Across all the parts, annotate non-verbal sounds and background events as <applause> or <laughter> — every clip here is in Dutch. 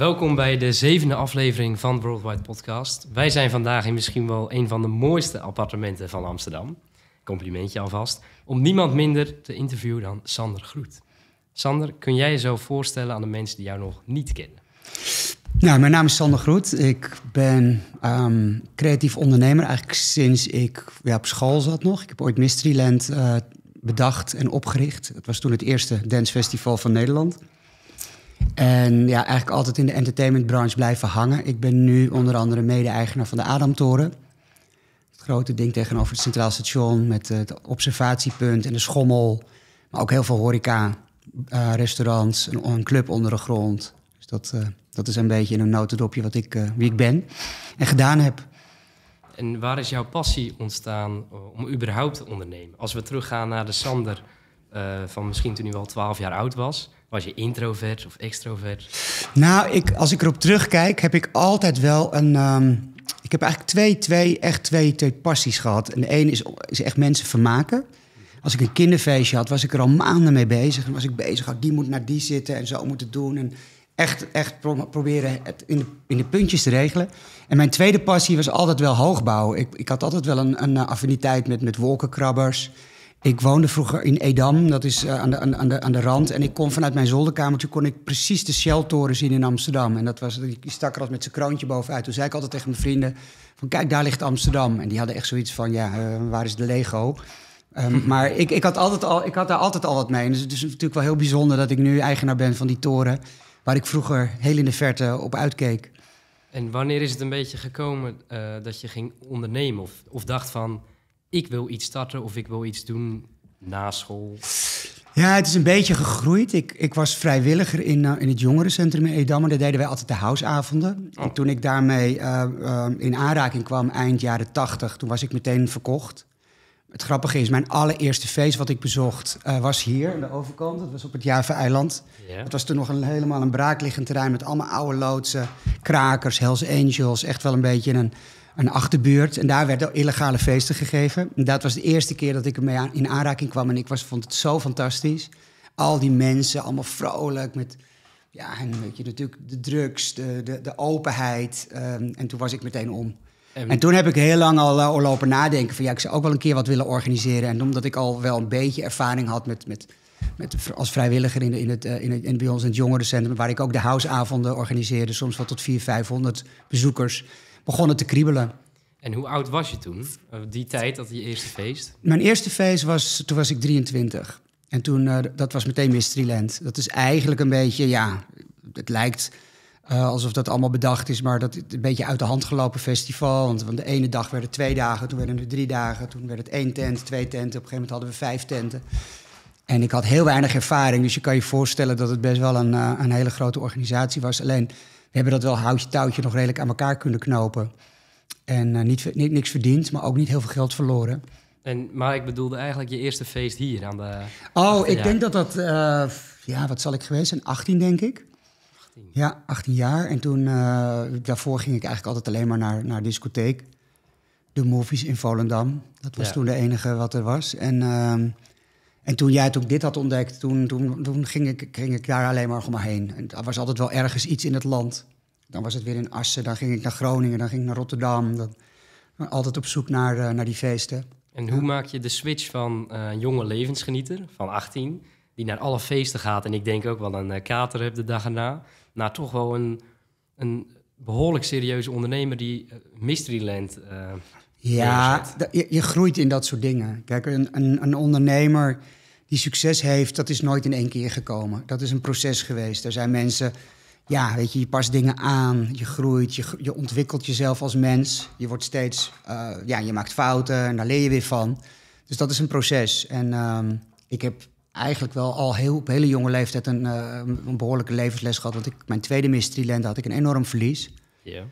Welkom bij de zevende aflevering van de Worldwide Podcast. Wij zijn vandaag in misschien wel een van de mooiste appartementen van Amsterdam. Complimentje alvast. Om niemand minder te interviewen dan Sander Groet. Sander, kun jij jezelf voorstellen aan de mensen die jou nog niet kennen? Nou, mijn naam is Sander Groet. Ik ben ehm, creatief ondernemer eigenlijk sinds ik ja, op school zat nog. Ik heb ooit Mysteryland uh, bedacht en opgericht. Het was toen het eerste dancefestival van Nederland. En ja, eigenlijk altijd in de entertainmentbranche blijven hangen. Ik ben nu onder andere mede-eigenaar van de Adamtoren. Het grote ding tegenover het Centraal Station met het observatiepunt en de schommel. Maar ook heel veel horeca, eh, restaurants, een, club onder de grond. Dus dat, eh, dat is een beetje in een notendopje wat ik, eh, wie ik ben en gedaan heb. En waar is jouw passie ontstaan om überhaupt te ondernemen? Als we teruggaan naar de Sander van misschien toen hij al 12 jaar oud was was je introvert of extrovert? Nou, ik, als ik erop terugkijk, heb ik altijd wel een. Ehm, ik heb eigenlijk twee, twee, echt twee, passies gehad. En de ene is, is echt mensen vermaken. Als ik een kinderfeestje had, was ik er al maanden mee bezig. En was ik bezig, had, oh, die moet naar die zitten en zo moeten doen. En echt, echt proberen het in de, puntjes te regelen. En mijn tweede passie was altijd wel hoogbouw. Ik, ik had altijd wel een, een eh, affiniteit met, met wolkenkrabbers. Ik woonde vroeger in Edam, dat is eh, aan, de, aan, de, aan de rand. En ik kon vanuit mijn zolderkamertje kon ik precies de Shell-toren zien in Amsterdam. En dat was, die stak er altijd met zijn kroontje bovenuit. Toen zei ik altijd tegen mijn vrienden van kijk, daar ligt Amsterdam. En die hadden echt zoiets van, ja, eh, waar is de Lego? Ehm, <laughs> maar ik, ik, had altijd al, ik had daar altijd al wat mee. Dus het is natuurlijk wel heel bijzonder dat ik nu eigenaar ben van die toren... waar ik vroeger heel in de verte op uitkeek. En wanneer is het een beetje gekomen eh, dat je ging ondernemen? Of, of dacht van ik wil iets starten of ik wil iets doen na school? Ja, het is een beetje gegroeid. Ik, ik was vrijwilliger in, eh, in het jongerencentrum in Edam. En daar deden wij altijd de houseavonden. En oh. toen ik daarmee eh, eh, in aanraking kwam, eind jaren tachtig... toen was ik meteen verkocht. Het grappige is, mijn allereerste feest wat ik bezocht... was hier, aan de overkant. Dat was op het Java-eiland. Het was toen nog helemaal een braakliggend terrein... met allemaal oude loodsen, krakers, Hells Angels. Echt wel een beetje een een achterbuurt. En daar werden illegale feesten gegeven. dat was de eerste keer dat ik ermee in aanraking kwam. En ik was, vond het zo fantastisch. Al die mensen, allemaal vrolijk. Met, ja, en weet je, natuurlijk de drugs, de, de, openheid. Ehm, en toen was ik meteen om. En, toen heb ik heel lang al, al eh, lopen nadenken van... ja, ik zou ook wel een keer wat willen organiseren. En omdat ik al wel een beetje ervaring had met... met met, als vrijwilliger in, de, in, het, eh, in, het, in in het jongerencentrum, waar ik ook de houseavonden organiseerde, soms wel tot 400, 500 bezoekers begonnen te kriebelen. En hoe oud was je toen? Eh, die tijd, dat je eerste feest? Mijn eerste feest was, toen was ik 23. En toen, eh, dat was meteen Mysteryland. Dat is eigenlijk een beetje, ja, het lijkt eh, alsof dat allemaal bedacht is, maar dat het een beetje uit de hand gelopen festival. Want, van de ene dag werden het twee dagen, toen werden er drie dagen, toen werd het één tent, twee tenten. Op een gegeven moment hadden we vijf tenten. En ik had heel weinig ervaring, dus je kan je voorstellen dat het best wel een, een hele grote organisatie was. Alleen we hebben dat wel houtje touwtje nog redelijk aan elkaar kunnen knopen. En eh, niet, niet, niks verdiend, maar ook niet heel veel geld verloren. En, maar ik bedoelde eigenlijk je eerste feest hier aan de. Oh, ik denk dat dat. Eh, ja, wat zal ik geweest zijn? 18, denk ik. 18. Ja, 18 jaar. En toen. Eh, daarvoor ging ik eigenlijk altijd alleen maar naar, naar discotheek. De Movies in Volendam. Dat was toen de enige wat er was. En. Ehm, en toen jij toen dit had ontdekt, toen, toen, toen ging, ik, ging ik daar alleen maar omheen. En er was altijd wel ergens iets in het land. Dan was het weer in Assen, dan ging ik naar Groningen, dan ging ik naar Rotterdam. Dan, altijd op zoek naar, eh, naar die feesten. En hoe maak je de switch van uh, jonge levensgenieter van 18, die naar alle feesten gaat en ik denk ook wel een eh, kater heb de dag erna, naar toch wel een, een behoorlijk serieuze ondernemer die Mysteryland ja, je, groeit in dat soort dingen. Kijk, een, een, een, ondernemer die succes heeft, dat is nooit in één keer gekomen. Dat is een proces geweest. Er zijn mensen, ja, weet je, je past dingen aan, je groeit, je, je ontwikkelt jezelf als mens. Je wordt steeds, eh, ja, je maakt fouten en daar leer je weer van. Dus dat is een proces. En ehm, ik heb eigenlijk wel al heel, op hele jonge leeftijd een, eh, een behoorlijke levensles gehad. Want ik, mijn tweede Miss had ik een enorm verlies. Ja.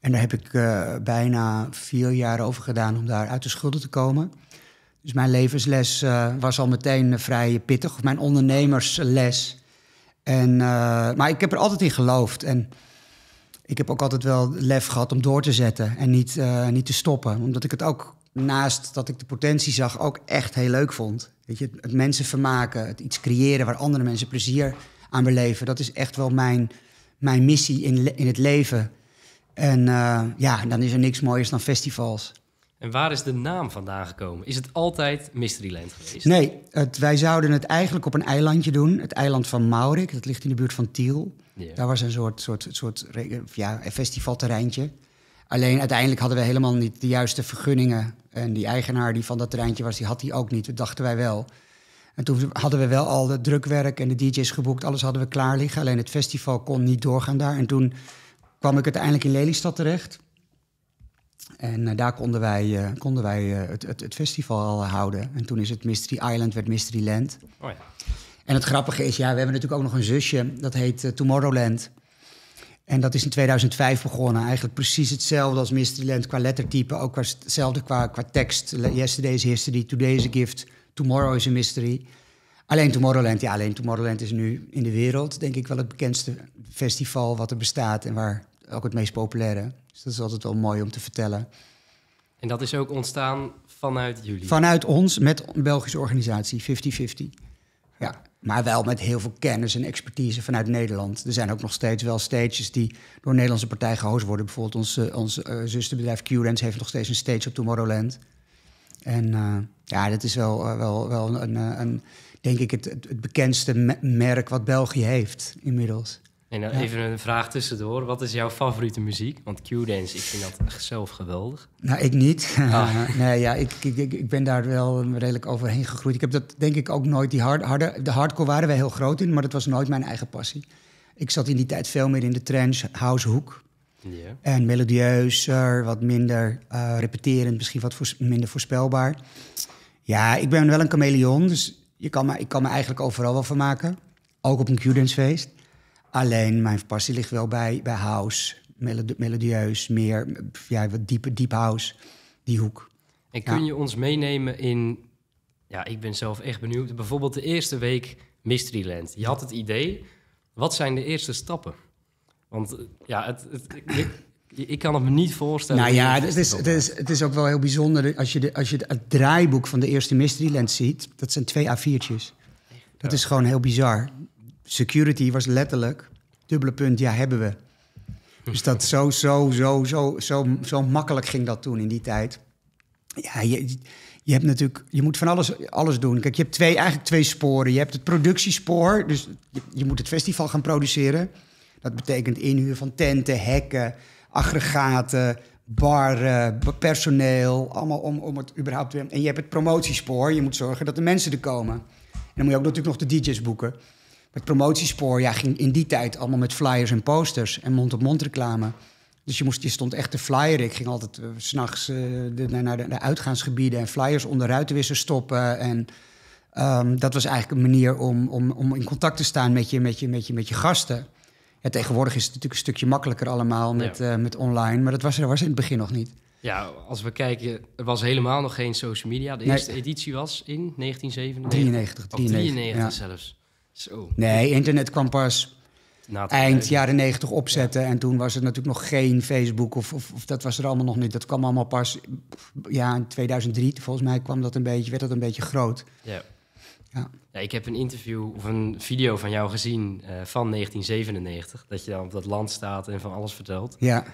En daar heb ik eh, bijna vier jaar over gedaan om daar uit de schulden te komen. Dus mijn levensles eh, was al meteen eh, vrij pittig, mijn ondernemersles. En, maar ik heb er altijd in geloofd. En ik heb ook altijd wel lef gehad om door te zetten en niet, niet te stoppen. Omdat ik het ook naast dat ik de potentie zag, ook echt heel leuk vond. Weet je, het mensen vermaken, het iets creëren waar andere mensen plezier aan beleven. Dat is echt wel mijn, mijn missie in, in het leven. En uh, ja, dan is er niks mooiers dan festivals. En waar is de naam vandaan gekomen? Is het altijd Mysteryland geweest? Nee, het, wij zouden het eigenlijk op een eilandje doen. Het eiland van Maurik, dat ligt in de buurt van Tiel. Daar was een soort, soort, soort ja, festivalterreintje. Alleen uiteindelijk hadden we helemaal niet de juiste vergunningen. En die eigenaar die van dat terreintje was, die had die ook niet. Dat dachten wij wel. En toen hadden we wel al het drukwerk en de DJ's geboekt. Alles hadden we klaar liggen. Alleen het festival kon niet doorgaan daar. En toen kwam ik uiteindelijk in Lelystad terecht. En eh, daar konden wij, eh, konden wij eh, het, het, het, festival houden. En toen is het Mystery Island, werd Mystery Land. Oh, ja. En het grappige is, ja, we hebben natuurlijk ook nog een zusje. Dat heet Tomorrowland. En dat is in 2005 begonnen. Eigenlijk precies hetzelfde als Mystery Land qua lettertype. Ook qua, hetzelfde qua, qua tekst. Yesterday is history, today is a gift, tomorrow is a mystery. Alleen Tomorrowland, ja, alleen Tomorrowland is nu in de wereld... denk ik wel het bekendste festival wat er bestaat... en waar ook het meest populaire. Dus dat is altijd wel mooi om te vertellen. En dat is ook ontstaan vanuit jullie? Vanuit ons, met een Belgische organisatie, 50-50. Ja, maar wel met heel veel kennis en expertise vanuit Nederland. Er zijn ook nog steeds wel stages die door Nederlandse partijen gehost worden. Bijvoorbeeld ons, eh, ons eh, zusterbedrijf q heeft nog steeds een stage op Tomorrowland. En eh, ja, dat is wel, wel, wel een, een, denk ik, het, het bekendste merk wat België heeft inmiddels. En even een vraag tussendoor. Wat is jouw favoriete muziek? Want Q-dance, ik vind dat zelf geweldig. Nou, ik niet. <laughs> Ah. nee, ja, ik, ik, ik, ben daar wel redelijk overheen gegroeid. Ik heb dat denk ik ook nooit... Die harde, de hardcore waren wij heel groot in, maar dat was nooit mijn eigen passie. Ik zat in die tijd veel meer in de trance, househoek. Yeah. En melodieuzer, wat minder eh, repeterend, misschien wat minder voorspelbaar. Ja, ik ben wel een chameleon, dus je kan me, ik kan me eigenlijk overal wel van maken. Ook op een Q-dance feest. Alleen mijn passie ligt wel bij, bij house, melodieus, meer ja, wat diepe, deep house, die hoek. En kun je ons meenemen in, ja, ik ben zelf echt benieuwd, bijvoorbeeld de eerste week Mysteryland. Je had het idee, wat zijn de eerste stappen? Want eh, ja, het, het, ik, ik kan het me niet voorstellen. Nou ja, het is, het, is, het is ook wel heel bijzonder als je, de, als je het draaiboek van de eerste Mysteryland ziet. Dat zijn twee A4'tjes. Dat is gewoon heel bizar security was letterlijk, dubbele punt, ja, hebben we. Dus dat zo, zo, zo, zo, zo, zo makkelijk ging dat toen in die tijd. Ja, je, je hebt natuurlijk, je moet van alles, alles doen. Kijk, je hebt twee, eigenlijk twee sporen. Je hebt het productiespoor, dus je, je moet het festival gaan produceren. Dat betekent inhuur van tenten, hekken, aggregaten, barren, personeel. Allemaal om, om het überhaupt weer... En je hebt het promotiespoor. Je moet zorgen dat de mensen er komen. En dan moet je ook natuurlijk nog de DJ's boeken. Het promotiespoor ja, ging in die tijd allemaal met flyers en posters en mond-op-mond reclame. Dus je, moest, je stond echt te flyeren. Ik ging altijd s eh, s'nachts eh, naar, de, de, uitgaansgebieden en flyers onder ruitenwissen stoppen. En ehm, dat was eigenlijk een manier om, om, om in contact te staan met je, met je, met je, met je gasten. Ja, tegenwoordig is het natuurlijk een stukje makkelijker allemaal met, eh, met online. Maar dat was, er was in het begin nog niet. Ja, als we kijken, er was helemaal nog geen social media. De eerste editie was in 1997. 93, 93, zelfs. Zo. Nee, internet kwam pas eind jaren 90 opzetten. En toen was er natuurlijk nog geen Facebook of, of, of, dat was er allemaal nog niet. Dat kwam allemaal pas ja, in 2003. Volgens mij kwam dat een beetje, werd dat een beetje groot. Ja. Ja. ja ik heb een interview of een video van jou gezien eh, van 1997. Dat je dan op dat land staat en van alles vertelt. Ja.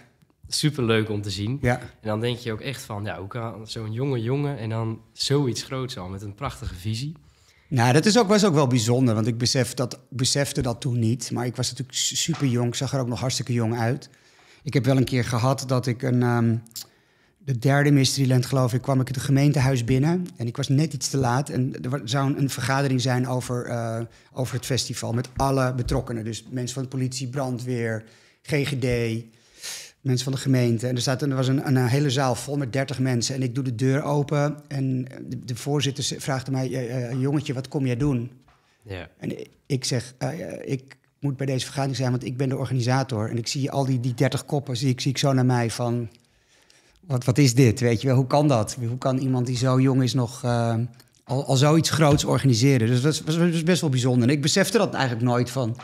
Superleuk om te zien. Ja. En dan denk je ook echt van, ja, hoe kan zo'n jonge jongen en dan zoiets groots al met een prachtige visie. Nou, dat is ook, was ook wel bijzonder, want ik besef dat, besefte dat toen niet. Maar ik was natuurlijk super jong, zag er ook nog hartstikke jong uit. Ik heb wel een keer gehad dat ik een... Ehm, de derde Mysteryland, geloof ik, kwam ik het gemeentehuis binnen. En ik was net iets te laat. En er zou een vergadering zijn over, eh, over het festival met alle betrokkenen. Dus mensen van politie, brandweer, GGD, mensen van de gemeente. En er, staat, er was een, een, hele zaal vol met 30 mensen. En ik doe de deur open en de, de voorzitter vraagt mij... Uh, jongetje, wat kom jij doen? Ja. En ik zeg, ah, ik moet bij deze vergadering zijn, want ik ben de organisator. En ik zie al die, die 30 koppen, zie ik, zie ik zo naar mij van... Wat, wat is dit, weet je wel? Hoe kan dat? Hoe kan iemand die zo jong is nog... Eh, al, al zoiets groots organiseren. Dus dat was, was, best wel bijzonder. En ik besefte dat eigenlijk nooit van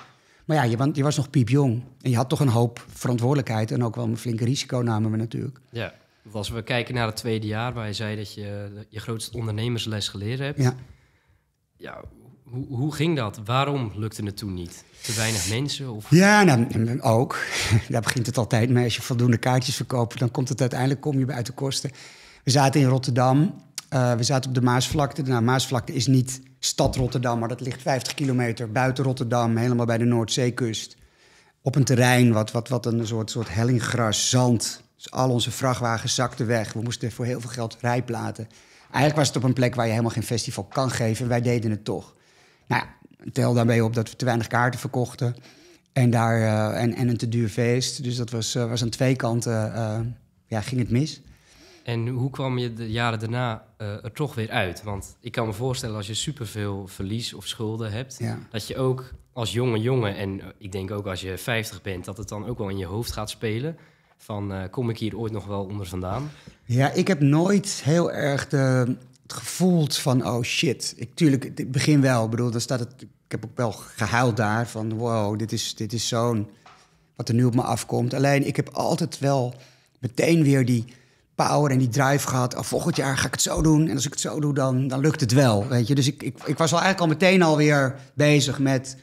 maar ja, je, want, je was nog piepjong. En je had toch een hoop verantwoordelijkheid en ook wel een flinke risico namen we natuurlijk. Ja, als we kijken naar het tweede jaar waar je zei dat je je grootste ondernemersles geleerd hebt. Ja. ja hoe, hoe ging dat? Waarom lukte het toen niet? Te weinig mensen? Of? Ja, nou, ook. <laughs> Daar begint het altijd mee. Als je voldoende kaartjes verkoopt, dan komt het uiteindelijk kom je bij uit de kosten. We zaten in Rotterdam eh, we zaten op de Maasvlakte. De nou, Maasvlakte is niet stad Rotterdam, maar dat ligt 50 kilometer buiten Rotterdam, helemaal bij de Noordzeekust. Op een terrein wat, wat, wat een soort, soort hellinggras, zand. Dus al onze vrachtwagens zakten weg. We moesten voor heel veel geld rijplaten. Eigenlijk was het op een plek waar je helemaal geen festival kan geven. Wij deden het toch. Nou ja, tel daarmee op dat we te weinig kaarten verkochten. En, daar, eh, en, en een te duur feest. Dus dat was, eh, was aan twee kanten, ja, ging het mis. En hoe kwam je de jaren daarna eh, er toch weer uit? Want ik kan me voorstellen als je superveel verlies of schulden hebt, dat je ook als jonge jongen, en eh, ik denk ook als je 50 bent, dat het dan ook wel in je hoofd gaat spelen. Van eh, kom ik hier ooit nog wel onder vandaan? Ja, ik heb nooit heel erg het gevoel van oh shit. Ik, tuurlijk, ik begin wel. Ik bedoel, dan staat het. Ik heb ook wel gehuild daar van wow, dit is, dit is zo'n. wat er nu op me afkomt. Alleen ik heb altijd wel meteen weer die power en die drive gehad. Oh, volgend jaar ga ik het zo doen. En als ik het zo doe, dan, dan lukt het wel. Weet je? Dus ik, ik, ik was al eigenlijk al meteen alweer bezig met...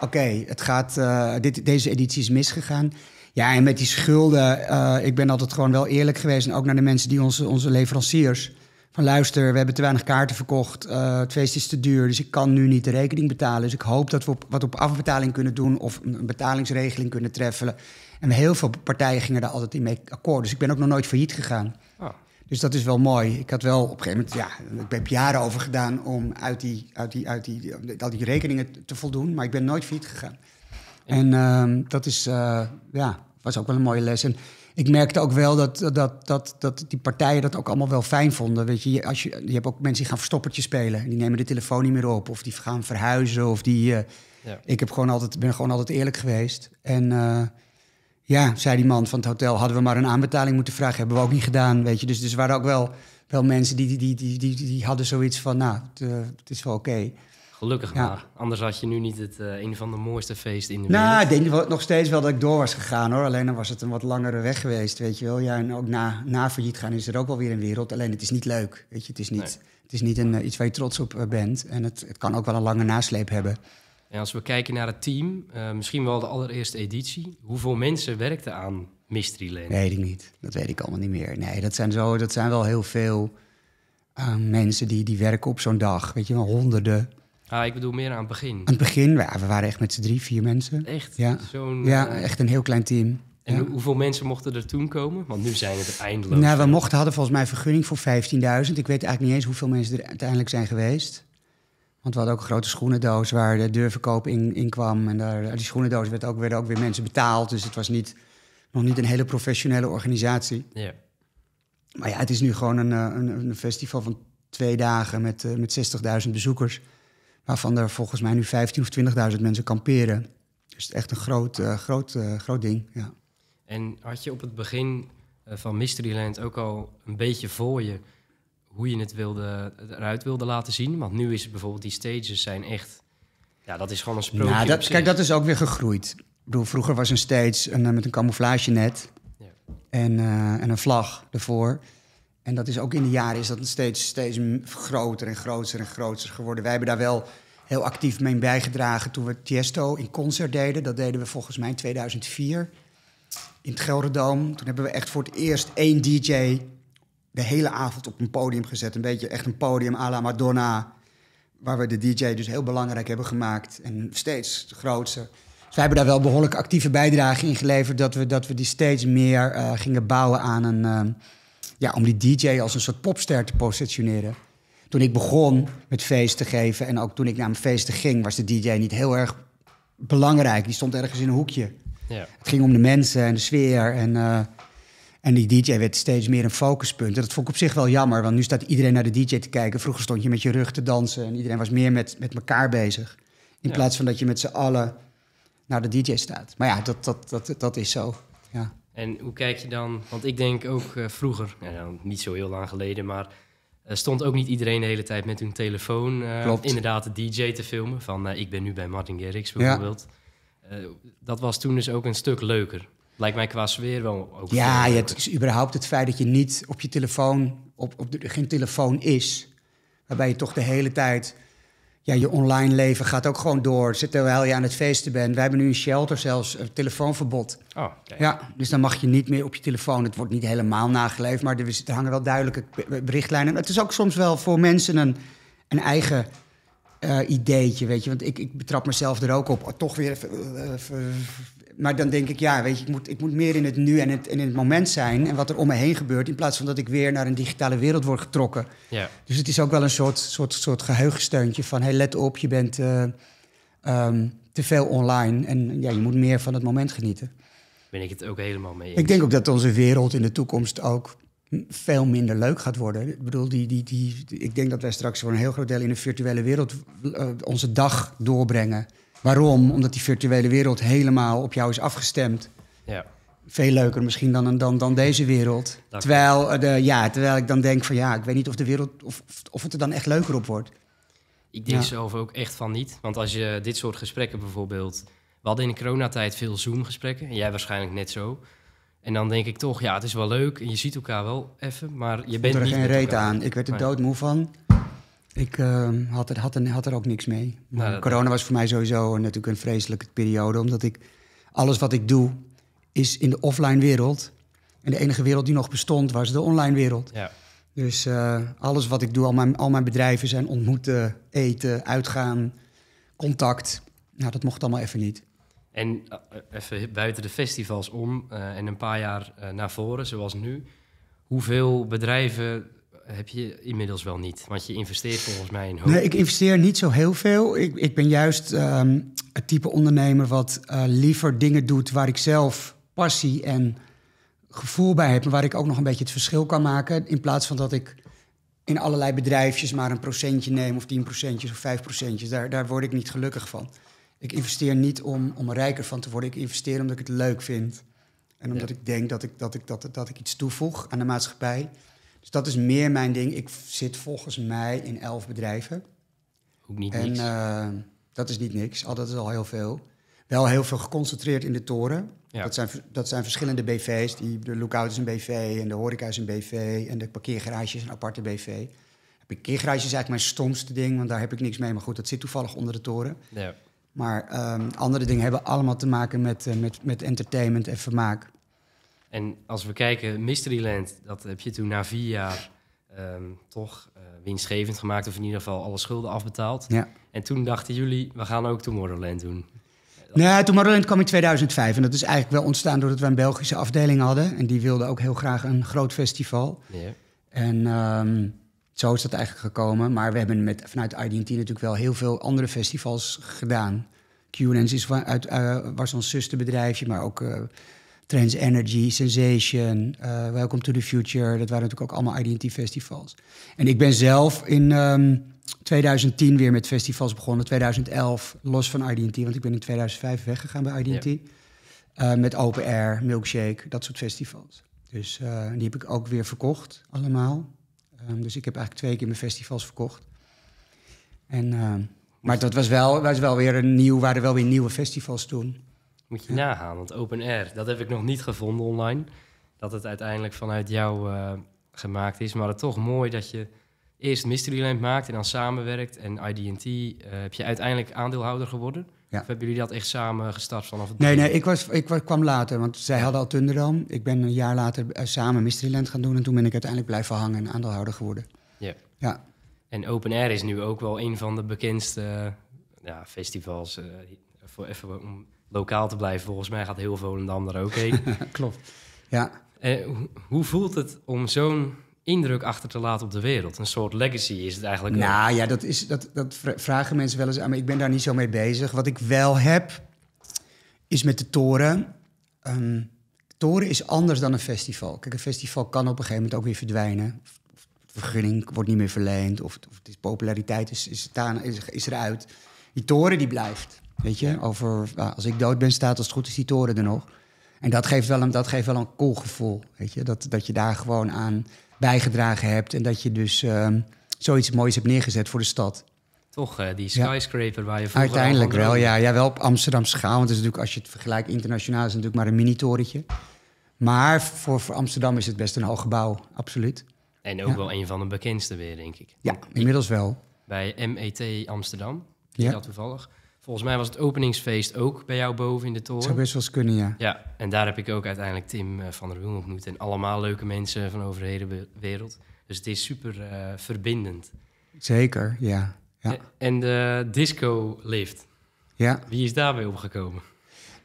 Oké, het gaat eh, deze editie is misgegaan. Ja, en met die schulden. Eh, ik ben altijd gewoon wel eerlijk geweest. En ook naar de mensen die onze, onze leveranciers van luister, we hebben te weinig kaarten verkocht, eh, het feest is te duur, dus ik kan nu niet de rekening betalen. Dus ik hoop dat we wat op afbetaling kunnen doen of een betalingsregeling kunnen treffen. En heel veel partijen gingen daar altijd in mee akkoord. Dus ik ben ook nog nooit failliet gegaan. Oh. Dus dat is wel mooi. Ik had wel op een gegeven moment, ja, ik heb jaren over gedaan om uit die, uit die, uit die, al die rekeningen te voldoen, maar ik ben nooit failliet gegaan. En ehm, dat is, eh, ja, was ook wel een mooie les. En ik merkte ook wel dat, dat, dat, dat die partijen dat ook allemaal wel fijn vonden. Weet je, als je, je hebt ook mensen die gaan verstoppertje spelen. En die nemen de telefoon niet meer op. Of die gaan verhuizen. Of die, eh, ja. Ik heb gewoon altijd, ben gewoon altijd eerlijk geweest. En eh, ja, zei die man van het hotel, hadden we maar een aanbetaling moeten vragen. Hebben we ook niet gedaan, weet je. Dus, dus waren ook wel, wel mensen die, die, die, die, die, die hadden zoiets van, nou, het, eh, is wel oké. Okay. Gelukkig ja. maar. Anders had je nu niet het, eh, een van de mooiste feesten in de nou, wereld. Nou, ik denk nog steeds wel dat ik door was gegaan hoor. Alleen dan was het een wat langere weg geweest, weet je wel. Ja, en ook na, na failliet gaan is er ook wel weer een wereld. Alleen het is niet leuk, weet je. Het is niet, het is niet een, eh, iets waar je trots op eh, bent. En het, het kan ook wel een lange nasleep hebben. En als we kijken naar het team, misschien wel de allereerste editie. Hoeveel mensen werkten aan Mystery Lane? Weet ik niet. Dat weet ik allemaal niet meer. Nee, dat zijn, zo, dat zijn wel heel veel mensen die, die werken op zo'n dag. Weet je wel, honderden Ah, ik bedoel meer aan het begin. Aan het begin, ja, we waren echt met z'n drie, vier mensen. Echt? Ja, ja eh, echt een heel klein team. En hoeveel mensen mochten er toen komen? Want nu zijn het er eindeloos. Nou, we mochten, hadden volgens mij vergunning voor 15.000. Ik weet eigenlijk niet eens hoeveel mensen er uiteindelijk zijn geweest. Want we hadden ook een grote schoenendoos waar de deurverkoop in, in kwam. En daar, die schoenendoos werd ook, werden ook weer mensen betaald. Dus het was niet, nog niet een hele professionele organisatie. Ja. Maar ja, het is nu gewoon een, eh, een, een festival van twee dagen met, eh, met 60.000 bezoekers. Waarvan er volgens mij nu 15 of 20.000 mensen kamperen. Dus echt een groot, eh, groot, eh, groot ding. Ja. En had je op het begin eh, van Mysteryland ook al een beetje voor je hoe je het wilde, eruit wilde laten zien? Want nu is het bijvoorbeeld die stages zijn echt. Ja, dat is gewoon een sprookje. Nou, dat, kijk, dat is ook weer gegroeid. Ik bedoel, vroeger was een stage een, met een camouflage net. En, en, een vlag ervoor. En dat is ook in de jaren is dat steeds, steeds groter en groter en groter geworden. Wij hebben daar wel heel actief mee bijgedragen toen we Tiesto in concert deden. Dat deden we volgens mij in 2004 in het Gelderdoom. Toen hebben we echt voor het eerst één DJ de hele avond op een podium gezet. Een beetje echt een podium à la Madonna. Waar we de DJ dus heel belangrijk hebben gemaakt. En steeds groter. Dus wij hebben daar wel behoorlijk actieve bijdrage in geleverd. Dat we, dat we die steeds meer eh, gingen bouwen aan een... Eh, ja, om die DJ als een soort popster te positioneren. Toen ik begon met feesten geven en ook toen ik naar mijn feesten ging, was de DJ niet heel erg belangrijk. Die stond ergens in een hoekje. Ja. Het ging om de mensen en de sfeer. En, eh, en die DJ werd steeds meer een focuspunt. En dat vond ik op zich wel jammer, want nu staat iedereen naar de DJ te kijken. Vroeger stond je met je rug te dansen en iedereen was meer met, met elkaar bezig. In plaats van dat je met z'n allen naar de DJ staat. Maar ja, dat, dat, dat, dat is zo. Ja. En hoe kijk je dan? Want ik denk ook eh, vroeger, nou niet zo heel lang geleden, maar eh, stond ook niet iedereen de hele tijd met hun telefoon uh, inderdaad de DJ te filmen. Van ik ben nu bij Martin Garrix bijvoorbeeld. dat was toen dus ook een stuk leuker. Lijkt mij qua sfeer wel ook. Ja, ja het is überhaupt het feit dat je niet op je telefoon, op, op geen telefoon is. Waarbij je toch de hele tijd ja, je online leven gaat ook gewoon door. Terwijl je aan het feesten bent. Wij hebben nu een shelter zelfs, een eh, telefoonverbod. Oh, okay. Ja, dus dan mag je niet meer op je telefoon. Het wordt niet helemaal nageleefd, maar er, hangen wel duidelijke berichtlijnen. Eh, het is ook soms wel voor mensen een, een eigen uh, ideetje, weet je. Want ik, ik betrap mezelf er ook op. Oh, toch weer maar dan denk ik, ja, weet je, ik moet, ik moet meer in het nu en, het, en in het moment zijn. En wat er om me heen gebeurt. In plaats van dat ik weer naar een digitale wereld word getrokken. Ja. Dus het is ook wel een soort, soort, soort geheugensteuntje van: hey, let op, je bent eh, ehm, te veel online. En ja, je moet meer van het moment genieten. Ben ik het ook helemaal mee Ik denk ook dat onze wereld in de toekomst ook veel minder leuk gaat worden. Ik bedoel, die, die, die, ik denk dat wij straks voor een heel groot deel in een virtuele wereld eh, onze dag doorbrengen. Waarom? Omdat die virtuele wereld helemaal op jou is afgestemd. Ja. Veel leuker misschien dan, dan, dan deze wereld. terwijl, eh, de, ja, terwijl ik dan denk van ja, ik weet niet of de wereld of, of het er dan echt leuker op wordt. Ik denk zelf ook echt van niet. Want als je dit soort gesprekken bijvoorbeeld. We hadden in de coronatijd veel Zoom-gesprekken. Jij waarschijnlijk net zo. En dan denk ik toch, ja, het is wel leuk en je ziet elkaar wel even, maar je bent er niet geen reet aan. Ik werd er doodmoe van. Ik ehm, had, er, had, er, had er ook niks mee. Nou, corona was voor mij sowieso natuurlijk een vreselijke periode. Omdat ik alles wat ik doe is in de offline wereld. En de enige wereld die nog bestond was de online wereld. Ja. Dus eh, alles wat ik doe, al mijn, al mijn bedrijven zijn ontmoeten, eten, uitgaan, contact. Nou, dat mocht allemaal even niet. En eh, even buiten de festivals om eh, en een paar jaar naar voren, zoals nu. Hoeveel bedrijven heb je inmiddels wel niet? Want je investeert volgens mij in hoop. Nee, ik investeer niet zo heel veel. Ik, ik ben juist ehm, het type ondernemer wat eh, liever dingen doet waar ik zelf passie en gevoel bij heb. Maar waar ik ook nog een beetje het verschil kan maken. In plaats van dat ik in allerlei bedrijfjes maar een procentje neem, of tien procentjes of vijf procentjes. Daar, daar word ik niet gelukkig van. Ik investeer niet om, om er rijker van te worden. Ik investeer omdat ik het leuk vind. En omdat ik denk dat ik, dat, ik, dat, dat ik iets toevoeg aan de maatschappij. Dus dat is meer mijn ding. Ik zit volgens mij in elf bedrijven. Ook niet en, niks. Eh, dat is niet niks, al dat is al heel veel. Wel heel veel geconcentreerd in de toren. Dat, zijn, dat zijn verschillende BV's. Die, de lookout is een BV en de horeca is een BV en de parkeergarage is een aparte BV. De parkeergarage is eigenlijk mijn stomste ding, want daar heb ik niks mee. Maar goed, dat zit toevallig onder de toren. Ja. Maar ehm, andere dingen hebben allemaal te maken met, eh, met, met entertainment en vermaak. En als we kijken, Mysteryland, dat heb je toen na vier jaar ehm, toch eh, winstgevend gemaakt, of in ieder geval alle schulden afbetaald. Ja. En toen dachten jullie, we gaan ook Tomorrowland doen. Nee, Tomorrowland kwam in 2005 en dat is eigenlijk wel ontstaan doordat we een Belgische afdeling hadden. En die wilde ook heel graag een groot festival. Ja. En ehm, zo is dat eigenlijk gekomen. Maar we hebben met, vanuit IDT natuurlijk wel heel veel andere festivals gedaan. QN's is uit, uh, was ons zusterbedrijfje, maar ook eh, Trends Energy, Sensation, eh, Welcome to the Future. Dat waren natuurlijk ook allemaal identity festivals. En ik ben zelf in 2010 ehm, weer met festivals begonnen. 2011 los van identity, want ik ben in 2005 weggegaan bij identity. Eh, met Open Air, Milkshake, dat soort festivals. Dus eh, die heb ik ook weer verkocht, allemaal. Ehm, dus ik heb eigenlijk twee keer mijn festivals verkocht. En, ehm, maar dat was wel, was wel weer een nieuw, waren wel weer nieuwe festivals toen. Moet je nagaan, want open air, dat heb ik nog niet gevonden online. Dat het uiteindelijk vanuit jou eh, gemaakt is. Maar het toch mooi dat je eerst Mysteryland maakt en dan samenwerkt. En IDT, uh, eh, heb je uiteindelijk aandeelhouder geworden? Of hebben jullie dat echt samen gestart vanaf het Nee, nee ik, was, ik kwam later, want zij hadden al Tunderdam Ik ben een jaar later eh, samen Mysteryland gaan doen. En toen ben ik uiteindelijk blijven hangen en aandeelhouder geworden. Ja. ja. En Open Air is nu ook wel een van de bekendste ja, festivals. voor even lokaal te blijven. Volgens mij gaat heel Volendam er ook heen. <laughs> Klopt, ja. Eh, hoe voelt het om zo'n indruk achter te laten op de wereld? Een soort legacy is het eigenlijk. Nou ja, dat, is, dat, dat vragen mensen wel eens aan, maar ik ben daar niet zo mee bezig. Wat ik wel heb, is met de toren. Ehm, toren is anders dan een festival. Kijk, een festival kan op een gegeven moment ook weer verdwijnen. Of, de vergunning wordt niet meer verleend, of, of de populariteit is, is, is, eruit. Die toren die blijft. Weet je, over nou, als ik dood ben, staat als het goed is die toren er nog. En dat geeft wel een, dat geeft wel een cool gevoel. Weet je, dat, dat je daar gewoon aan bijgedragen hebt. En dat je dus ehm, zoiets moois hebt neergezet voor de stad. Toch, eh, die skyscraper waar je voor Uiteindelijk wel, ja. ja. Wel op Amsterdam schaal. Want het is natuurlijk, als je het vergelijkt internationaal... is het natuurlijk maar een mini-torentje. Maar voor, voor, Amsterdam is het best een hoog gebouw, absoluut. En ook wel een van de bekendste weer, denk ik. Ja, inmiddels wel. Bij MET Amsterdam, ja. dat toevallig. Volgens mij was het openingsfeest ook bij jou boven in de toren. Zou best wel eens kunnen, ja. Ja, en daar heb ik ook uiteindelijk Tim eh, van der Wiel ontmoet. En allemaal leuke mensen van over de hele wereld. Dus het is super eh, verbindend. Zeker, ja. ja. En de disco-lift. Ja. Wie is daarbij opgekomen?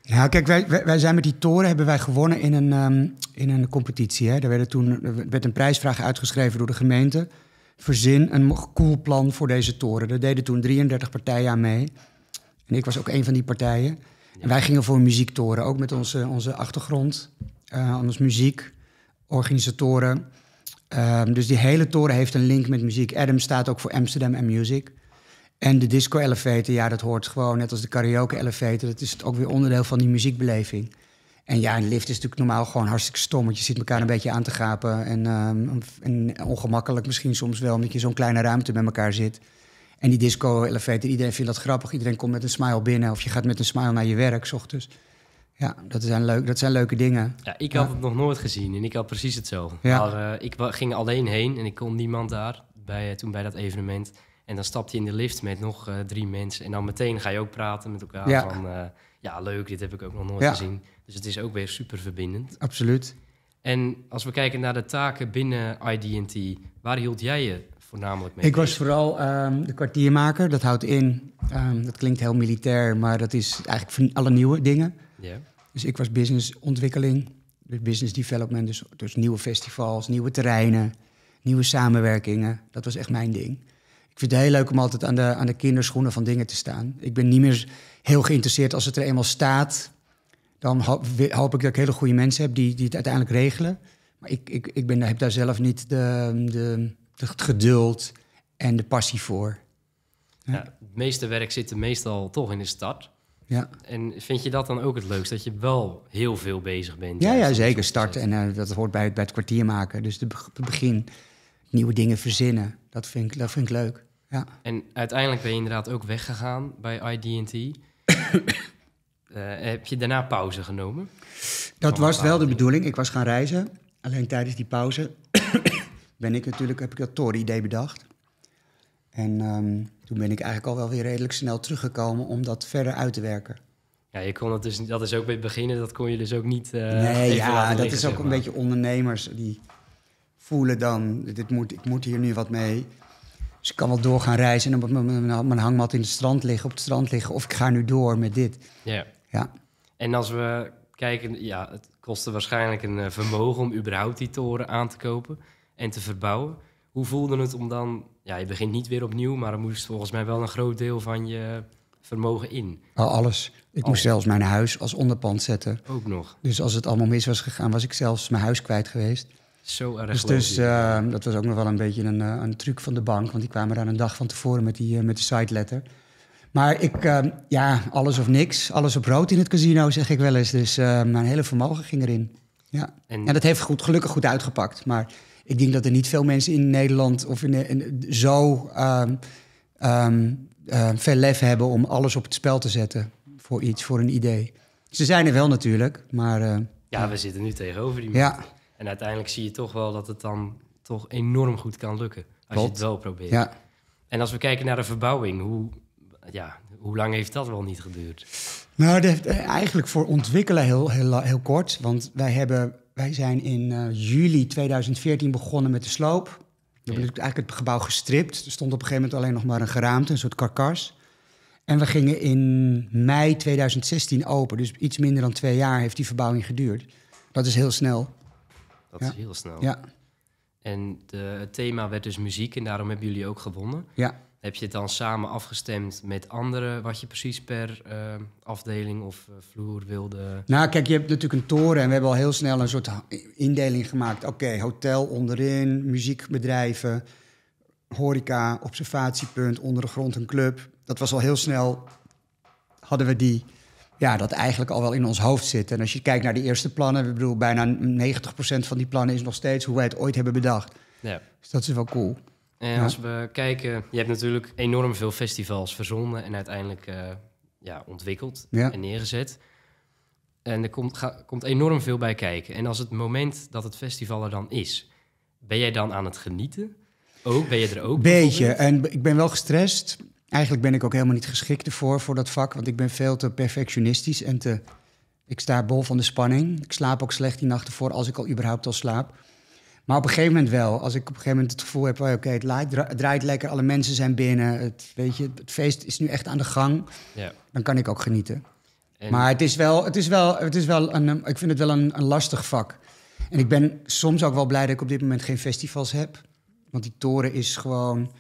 Ja, kijk, wij, wij, zijn met die toren hebben wij gewonnen in een, ehm, in een competitie. Hè. Daar werd toen, werd een prijsvraag uitgeschreven door de gemeente. Verzin een cool plan voor deze toren. Daar deden toen 33 partijen aan mee ik was ook een van die partijen. En wij gingen voor een muziektoren, ook met onze, onze achtergrond, uh, eh, ons muziek, organisatoren. Ehm, dus die hele toren heeft een link met muziek. Adam staat ook voor Amsterdam en Music. En de disco elevator, ja, dat hoort gewoon, net als de karaoke elevator, dat is ook weer onderdeel van die muziekbeleving. En ja, een lift is natuurlijk normaal gewoon hartstikke stom, want je ziet elkaar een beetje aan te gapen en, ehm, en ongemakkelijk misschien soms wel, omdat je zo'n kleine ruimte met elkaar zit. En die disco elevator, iedereen vindt dat grappig. Iedereen komt met een smile binnen of je gaat met een smile naar je werk s ochtends. Ja, dat zijn, leuk, dat zijn leuke dingen. Ja, ik had het nog nooit gezien en ik had precies hetzelfde. Ja. Maar, uh, ik ging alleen heen en ik kon niemand daar bij, eh, toen bij dat evenement. En dan stapte je in de lift met nog eh, drie mensen. En dan meteen ga je ook praten met elkaar ja. van... ja, leuk, dit heb ik ook nog nooit gezien. Dus het is ook weer super verbindend. Absoluut. En als we kijken naar de taken binnen IDT, waar hield jij je voornamelijk mee? Ik was vooral ehm, de kwartiermaker. Dat houdt in, ehm, dat klinkt heel militair, maar dat is eigenlijk van alle nieuwe dingen. Dus ik was businessontwikkeling, dus business development, dus, dus nieuwe festivals, nieuwe terreinen, nieuwe samenwerkingen. Dat was echt mijn ding. Ik vind het heel leuk om altijd aan de, aan de kinderschoenen van dingen te staan. Ik ben niet meer heel geïnteresseerd als het er eenmaal staat. Dan hoop, hoop ik dat ik hele goede mensen heb die, die het uiteindelijk regelen. Maar ik, ik, ik ben, heb daar zelf niet de, de, het geduld en de passie voor. Ja. het meeste werk zit meestal toch in de stad. Ja. En vind je dat dan ook het leukst? Dat je wel heel veel bezig bent? Ja, ja zeker. start En eh, dat hoort bij, het, bij het kwartier maken. Dus het begin, nieuwe dingen verzinnen. Dat vind ik, dat vind ik leuk. Ja. En uiteindelijk ben je inderdaad ook weggegaan bij IDT. <coughs> Eh, heb je daarna pauze genomen? Dat was wel de bedoeling. Ik was gaan reizen. Alleen tijdens die pauze ben ik natuurlijk, heb ik dat Tor-idee bedacht. En ehm, toen ben ik eigenlijk al wel weer redelijk snel teruggekomen om dat verder uit te werken. Ja, je kon het dus, dat is ook bij beginnen, dat kon je dus ook niet. Uh, nee, ja, dat is ook een beetje ondernemers die voelen dan, dit moet, ik moet hier nu wat mee. Dus ik kan wel door gaan reizen en op mijn hangmat in het strand liggen, op het strand liggen, of ik ga nu door met dit. Ja, Ja. En als we kijken, ja, het kostte waarschijnlijk een eh, vermogen om überhaupt die toren aan te kopen en te verbouwen. Hoe voelde het om dan, ja, je begint niet weer opnieuw, maar er moest volgens mij wel een groot deel van je vermogen in. Nou, alles. Ik moest oh. zelfs mijn huis als onderpand zetten. Ook nog. Dus als het allemaal mis was gegaan, was ik zelfs mijn huis kwijt geweest. Zo erg. Dus, dus eh, dat was ook nog wel een beetje een, eh, een truc van de bank, want die kwamen daar een dag van tevoren met, die, eh, met de side letter. Maar ik, ja, alles of niks, alles op rood in het casino, zeg ik wel eens. Dus mijn hele vermogen ging erin. Ja. En, dat heeft goed, gelukkig goed uitgepakt. Maar ik denk dat er niet veel mensen in Nederland of in, zo um, ehm, ehm, ehm, veel lef hebben om alles op het spel te zetten voor iets, voor een idee. Ze zijn er wel natuurlijk, maar. Eh, ja, we zitten nu tegenover die man. Ja. En uiteindelijk zie je toch wel dat het dan toch enorm goed kan lukken. Als je het wel probeert. Ja. En als we kijken naar de verbouwing, hoe, ja, hoe lang heeft dat wel niet geduurd? Nou, dat heeft eh, eigenlijk voor ontwikkelen heel, heel kort. Want wij hebben wij zijn in eh, juli 2014 begonnen met de sloop. We hebben ja. eigenlijk het gebouw gestript. Er stond op een gegeven moment alleen nog maar een geraamte, een soort karkas. En we gingen in mei 2016 open. Dus iets minder dan twee jaar heeft die verbouwing geduurd. Dat is heel snel. Dat is heel snel. Ja. En de, het thema werd dus muziek en daarom hebben jullie ook gewonnen. Ja. Heb je het dan samen afgestemd met anderen wat je precies per eh, afdeling of eh, vloer wilde? Nou, kijk, je hebt natuurlijk een toren en we hebben al heel snel een soort indeling gemaakt. Oké, hotel onderin, muziekbedrijven, horeca, observatiepunt, onder de grond een club. Dat was al heel snel, hadden we die, ja, dat eigenlijk al wel in ons hoofd zitten. En als je kijkt naar de eerste plannen, ik bedoel, bijna 90% van die plannen is nog steeds hoe wij het ooit hebben bedacht. Ja. Dus dat is wel cool. En als we kijken, je hebt natuurlijk enorm veel festivals verzonnen en uiteindelijk eh, ja, ontwikkeld en neergezet. En er komt, komt enorm veel bij kijken. En als het moment dat het festival er dan is, ben jij dan aan het genieten? Ook, ben je er ook? Beetje. En ik ben wel gestrest. Eigenlijk ben ik ook helemaal niet geschikt ervoor, voor dat vak. Want ik ben veel te perfectionistisch en te... Ik sta bol van de spanning. Ik slaap ook slecht die nachten voor, als ik al überhaupt al slaap. Maar op een gegeven moment wel. Als ik op een gegeven moment het gevoel heb, oké, het, draait lekker, alle mensen zijn binnen. Het, weet je, het feest is nu echt aan de gang. Ja. Dan kan ik ook genieten. Maar het is wel, het is wel, het is wel een, ik vind het wel een, een lastig vak. En ik ben soms ook wel blij dat ik op dit moment geen festivals heb. Want die toren is gewoon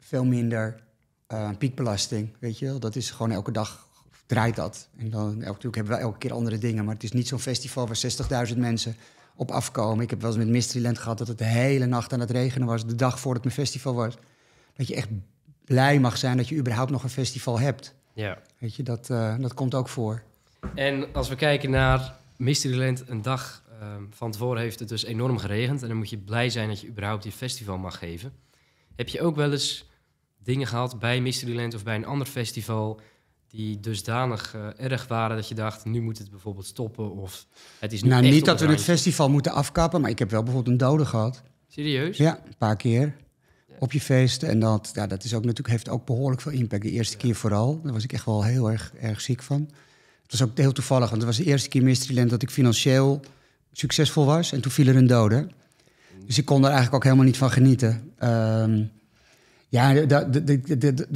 veel minder eh, piekbelasting, weet je Dat is gewoon elke dag draait dat. En dan natuurlijk hebben we elke keer andere dingen. Maar het is niet zo'n festival waar 60.000 mensen op afkomen. Ik heb wel eens met Mysteryland gehad dat het de hele nacht aan het regenen was. De dag voordat mijn festival was. Dat je echt blij mag zijn dat je überhaupt nog een festival hebt. Ja. Weet je, dat, eh, dat komt ook voor. En als we kijken naar Mysteryland, een dag ehm, van tevoren heeft het dus enorm geregend. En dan moet je blij zijn dat je überhaupt je festival mag geven. Heb je ook wel eens dingen gehad bij Mysteryland of bij een ander festival die dusdanig eh, erg waren dat je dacht, nu moet het bijvoorbeeld stoppen of het is nu Nou, niet dat we het festival moeten afkappen, maar ik heb wel bijvoorbeeld een dode gehad. Serieus? Ja, een paar keer op je feesten En dat, ja, dat is ook natuurlijk, heeft ook behoorlijk veel impact. De eerste keer vooral. Daar was ik echt wel heel erg, erg ziek van. Het was ook heel toevallig, want het was de eerste keer in Mysteryland dat ik financieel succesvol was. En toen viel er een dode. Dus ik kon daar eigenlijk ook helemaal niet van genieten. Ehm, ja, de,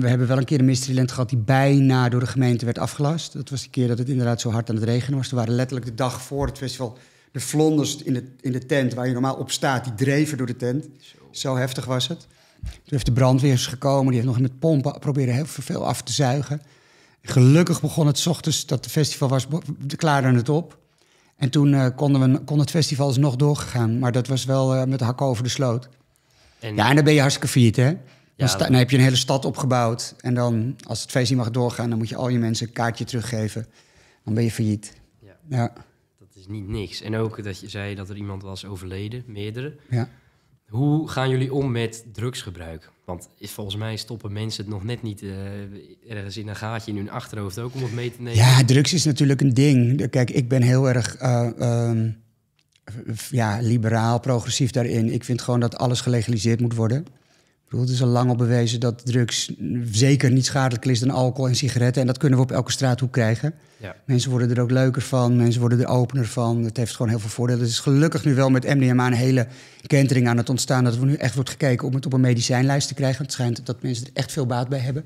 we hebben wel een keer een mysteryland gehad die bijna door de gemeente werd afgelast. Dat was de keer dat het inderdaad zo hard aan het regenen was. Er waren letterlijk de dag voor het festival de vlonders in de, in de tent waar je normaal op staat, die dreven door de tent. Zo, heftig was het. Toen heeft de brandweer gekomen, die heeft nog met pompen proberen heel veel af te zuigen. Gelukkig begon het ochtends dat het festival was, klaarden het op. En toen eh, konden we, kon het festival eens nog doorgegaan, maar dat was wel eh, met de hak over de sloot. En... Ja, en dan ben je hartstikke failliet, hè? Dan, dan, heb je een hele stad opgebouwd. En dan, als het feest niet mag doorgaan, dan moet je al je mensen een kaartje teruggeven. Dan ben je failliet. Ja. ja. Dat is niet niks. En ook dat je zei dat er iemand was overleden, meerdere. Ja. Hoe gaan jullie om met drugsgebruik? Want volgens mij stoppen mensen het nog net niet eh, ergens in een gaatje in hun achterhoofd ook om het mee te nemen. Ja, drugs is natuurlijk een ding. Kijk, ik ben heel erg. Eh, ehm, ja, liberaal, progressief daarin. Ik vind gewoon dat alles gelegaliseerd moet worden. Ik bedoel, het is al lang al bewezen dat drugs zeker niet schadelijker is dan alcohol en sigaretten. En dat kunnen we op elke straathoek krijgen. Ja. Mensen worden er ook leuker van, mensen worden er opener van. Het heeft gewoon heel veel voordelen. Het is gelukkig nu wel met MDMA een hele kentering aan het ontstaan. Dat er nu echt wordt gekeken om het op een medicijnlijst te krijgen. het schijnt dat mensen er echt veel baat bij hebben.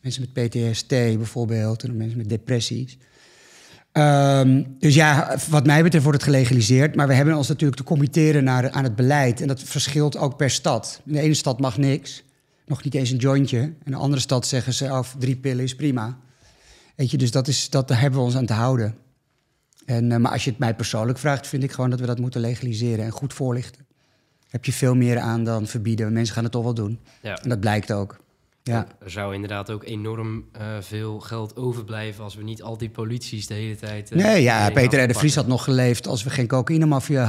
Mensen met PTSD bijvoorbeeld en mensen met depressies. Ehm, dus ja, wat mij betreft wordt het gelegaliseerd. Maar we hebben ons natuurlijk te committeren naar, aan het beleid. En dat verschilt ook per stad. In de ene stad mag niks, nog niet eens een jointje. In de andere stad zeggen ze af, oh, drie pillen is prima. Weet je, dus dat is, dat, daar hebben we ons aan te houden. En, eh, maar als je het mij persoonlijk vraagt, vind ik gewoon dat we dat moeten legaliseren en goed voorlichten. Heb je veel meer aan dan verbieden. Mensen gaan het toch wel doen. Ja. En dat blijkt ook. Ja. Er zou inderdaad ook enorm eh, veel geld overblijven als we niet al die polities de hele tijd. Eh, nee, ja, Peter R. de Vries had nog geleefd als we geen cocaïne-maffia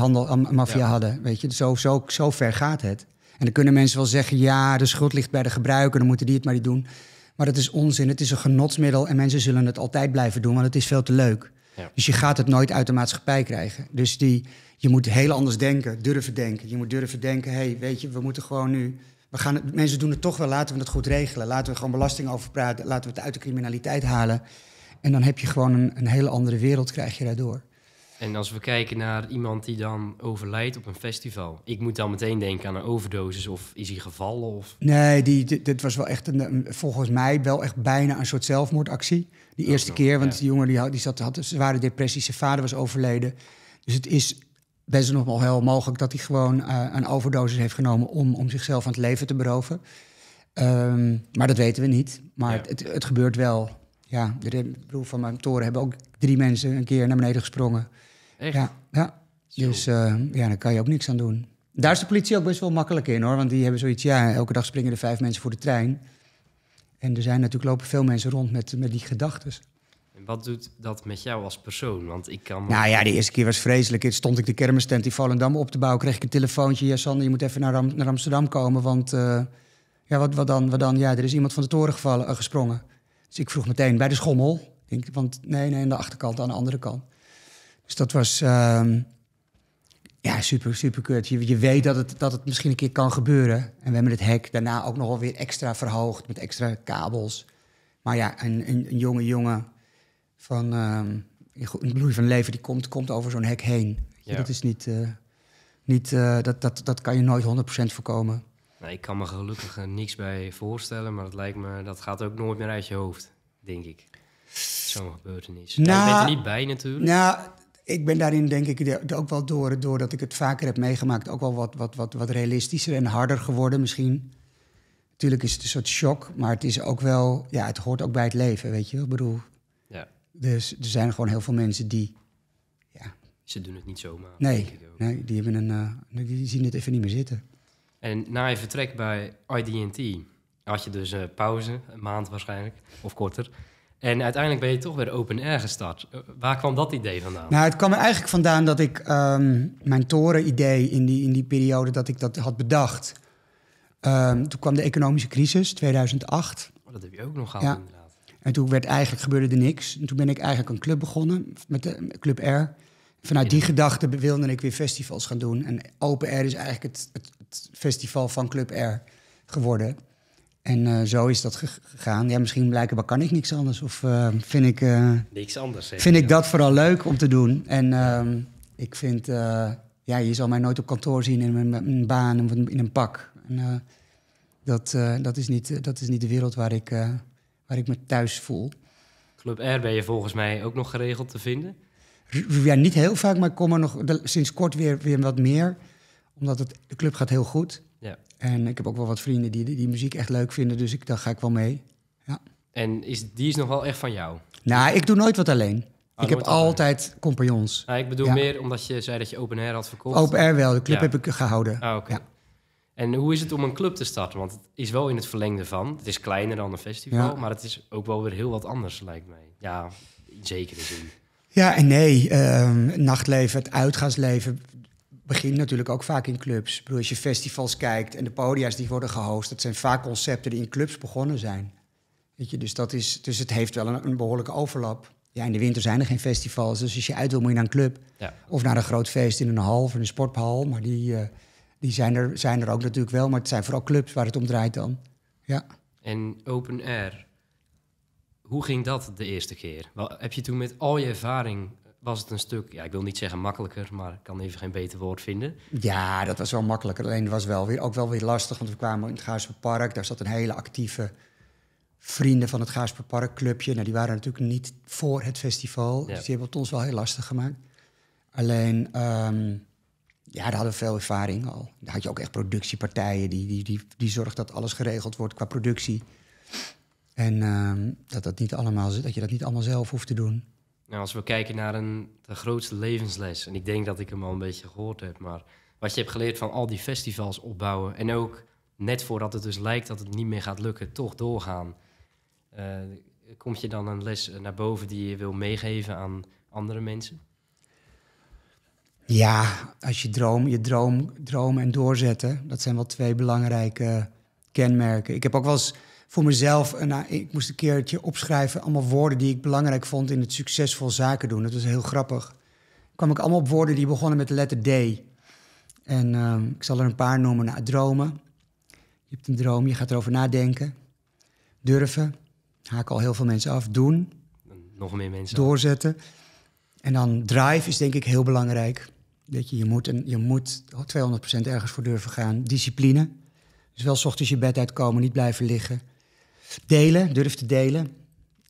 hadden. Weet je, zo, zo, zo ver gaat het. En dan kunnen mensen wel zeggen: ja, de schuld ligt bij de gebruiker, dan moeten die het maar niet doen. Maar dat is onzin. Het is een genotsmiddel en mensen zullen het altijd blijven doen, want het is veel te leuk. Dus je gaat het nooit uit de maatschappij krijgen. Dus die, je moet heel anders denken, durven denken. Je moet durven denken: hé, hey, weet je, we moeten gewoon nu we gaan het, mensen doen het toch wel, laten we het goed regelen. Laten we gewoon belasting over praten, laten we het uit de criminaliteit halen. En dan heb je gewoon een, een hele andere wereld, krijg je daardoor. En als we kijken naar iemand die dan overlijdt op een festival. Ik moet dan meteen denken aan een overdosis of is hij gevallen? Of... Nee, die, dit, was wel echt een, volgens mij wel echt bijna een soort zelfmoordactie. Die eerste keer, want die jongen die, had, die zat, had een zware depressie. Zijn vader was overleden. Dus het is best is nog wel heel mogelijk dat hij gewoon uh, een overdosis heeft genomen om, om zichzelf aan het leven te beroven. Ehm, maar dat weten we niet. Maar het, het, gebeurt wel. Ja, de broer van mijn toren hebben ook drie mensen een keer naar beneden gesprongen. Echt? Ja, ja. dus eh, ja, daar kan je ook niks aan doen. Daar is de politie ook best wel makkelijk in hoor. Want die hebben zoiets, ja, elke dag springen er vijf mensen voor de trein. En er zijn natuurlijk lopen veel mensen rond met, met die gedachten. Wat doet dat met jou als persoon? Want ik kan. Nou ja, de eerste keer was vreselijk. Het stond ik de kermistent in Volendam op te bouwen. Kreeg ik een telefoontje. Ja, Sander, je moet even naar, naar Amsterdam komen. Want eh, ja, wat, wat, dan, wat dan? Ja, er is iemand van de toren gevallen, eh, gesprongen. Dus ik vroeg meteen bij de schommel. Denk, want nee, nee, aan de achterkant, aan de andere kant. Dus dat was. Ehm, ja, super, super kut. Je, je, weet dat het, dat het misschien een keer kan gebeuren. En we hebben het hek daarna ook nog wel weer extra verhoogd met extra kabels. Maar ja, een, een, een jonge jongen van een ehm, bloei van leven die komt, komt over zo'n hek heen. Ja. Dat is niet, eh, niet eh, dat, dat, dat kan je nooit 100% voorkomen. Nou, ik kan me gelukkig niks bij voorstellen, maar dat lijkt me, dat gaat ook nooit meer uit je hoofd, denk ik. Zo'n gebeurtenis. Nou, nou, je bent er niet bij natuurlijk. Nou, ik ben daarin denk ik ook wel door, dat ik het vaker heb meegemaakt, ook wel wat, wat, wat, wat realistischer en harder geworden misschien. Natuurlijk is het een soort shock, maar het is ook wel, ja, het hoort ook bij het leven, weet je. Ik bedoel, dus er zijn gewoon heel veel mensen die. Ja, Ze doen het niet zomaar. Nee, nee die, hebben een, eh, die zien het even niet meer zitten. En na je vertrek bij IDT had je dus eh, pauze, een maand waarschijnlijk, of korter. En uiteindelijk ben je toch weer open air gestart. Eh, waar kwam dat idee vandaan? Nou, het kwam er eigenlijk vandaan dat ik ehm, mijn toren-idee in die, in die periode dat ik dat had bedacht. Ehm, toen kwam de economische crisis, 2008. Oh, dat heb je ook nog gehad. Ja. En toen werd eigenlijk, gebeurde er niks. En toen ben ik eigenlijk een club begonnen, met de Club R. Vanuit die gedachte wilde ik weer festivals gaan doen. En Open Air is eigenlijk het, het, het festival van Club R geworden. En eh, zo is dat gegaan. Ja, misschien blijkbaar kan ik niks anders. Of eh, vind ik... Eh, niks anders. Vind ik dat vooral leuk om te doen. En ehm, ik vind... ja, je zal mij nooit op kantoor zien in mijn baan of in een pak. En, dat, dat, is niet, dat is niet de wereld waar ik waar ik me thuis voel. Club R ben je volgens mij ook nog geregeld te vinden? Ja, niet heel vaak, maar ik kom er nog sinds kort weer, weer wat meer. Omdat het, de club gaat heel goed. Ja. En ik heb ook wel wat vrienden die, die muziek echt leuk vinden, dus ik, daar ga ik wel mee. Ja. En is, die is nog wel echt van jou? Nou, ik doe nooit wat alleen. Oh, ik heb altijd compagnons. Ah, ik bedoel meer omdat je zei dat je open air had verkocht. Open air wel, de club heb ik gehouden. Ah, oké. En hoe is het om een club te starten? Want het is wel in het verlengde van. Het is kleiner dan een festival, maar het is ook wel weer heel wat anders, lijkt mij. Ja, zeker zekere Ja en nee. Ehm, nachtleven, het uitgaansleven begint natuurlijk ook vaak in clubs. Ik bedoel, als je festivals kijkt en de podia's die worden gehost... dat zijn vaak concepten die in clubs begonnen zijn. Weet je, dus, dat is, dus het heeft wel een, behoorlijke overlap. Ja, in de winter zijn er geen festivals, dus als je uit wil moet je naar een club. Ja. Of naar een groot feest in een hal of in een sporthal, maar die... Eh, die zijn er, zijn er ook natuurlijk wel, maar het zijn vooral clubs waar het om draait dan. Ja. En open air, hoe ging dat de eerste keer? Wel, heb je toen met al je ervaring, was het een stuk, ja, ik wil niet zeggen makkelijker, maar ik kan even geen beter woord vinden. Ja, dat was wel makkelijker. Alleen het was wel weer, ook wel weer lastig, want we kwamen in het Gaasperpark. Daar zat een hele actieve vrienden van het Gaasperpark clubje. Nou, die waren natuurlijk niet voor het festival, dus die hebben het ons wel heel lastig gemaakt. Alleen... Ehm, ja, daar hadden we veel ervaring al. Daar had je ook echt productiepartijen die, die, die, die zorgt dat alles geregeld wordt qua productie. En ehm, dat, dat, niet allemaal, dat je dat niet allemaal zelf hoeft te doen. Nou, als we kijken naar een, de grootste levensles, en ik denk dat ik hem al een beetje gehoord heb, maar wat je hebt geleerd van al die festivals opbouwen en ook net voordat het dus lijkt dat het niet meer gaat lukken, toch doorgaan. Uh, komt je dan een les eh, naar boven die je wil meegeven aan andere mensen? Ja, als je droom, je droom, droom en doorzetten, dat zijn wel twee belangrijke kenmerken. Ik heb ook wel eens voor mezelf, een, eh, ik moest een keertje opschrijven, allemaal woorden die ik belangrijk vond in het succesvol zaken doen. Dat was heel grappig. Kwam ik allemaal op woorden die begonnen met de letter D. En ehm, ik zal er een paar noemen. Nou, dromen. Je hebt een droom, je gaat erover nadenken. Durven. Haak al heel veel mensen af. Doen. Nog meer mensen. Doorzetten. En dan drive is denk ik heel belangrijk. Weet je, je moet, je moet 200% ergens voor durven gaan. Discipline. Dus wel s ochtends je bed uitkomen, niet blijven liggen. Delen, durf te delen.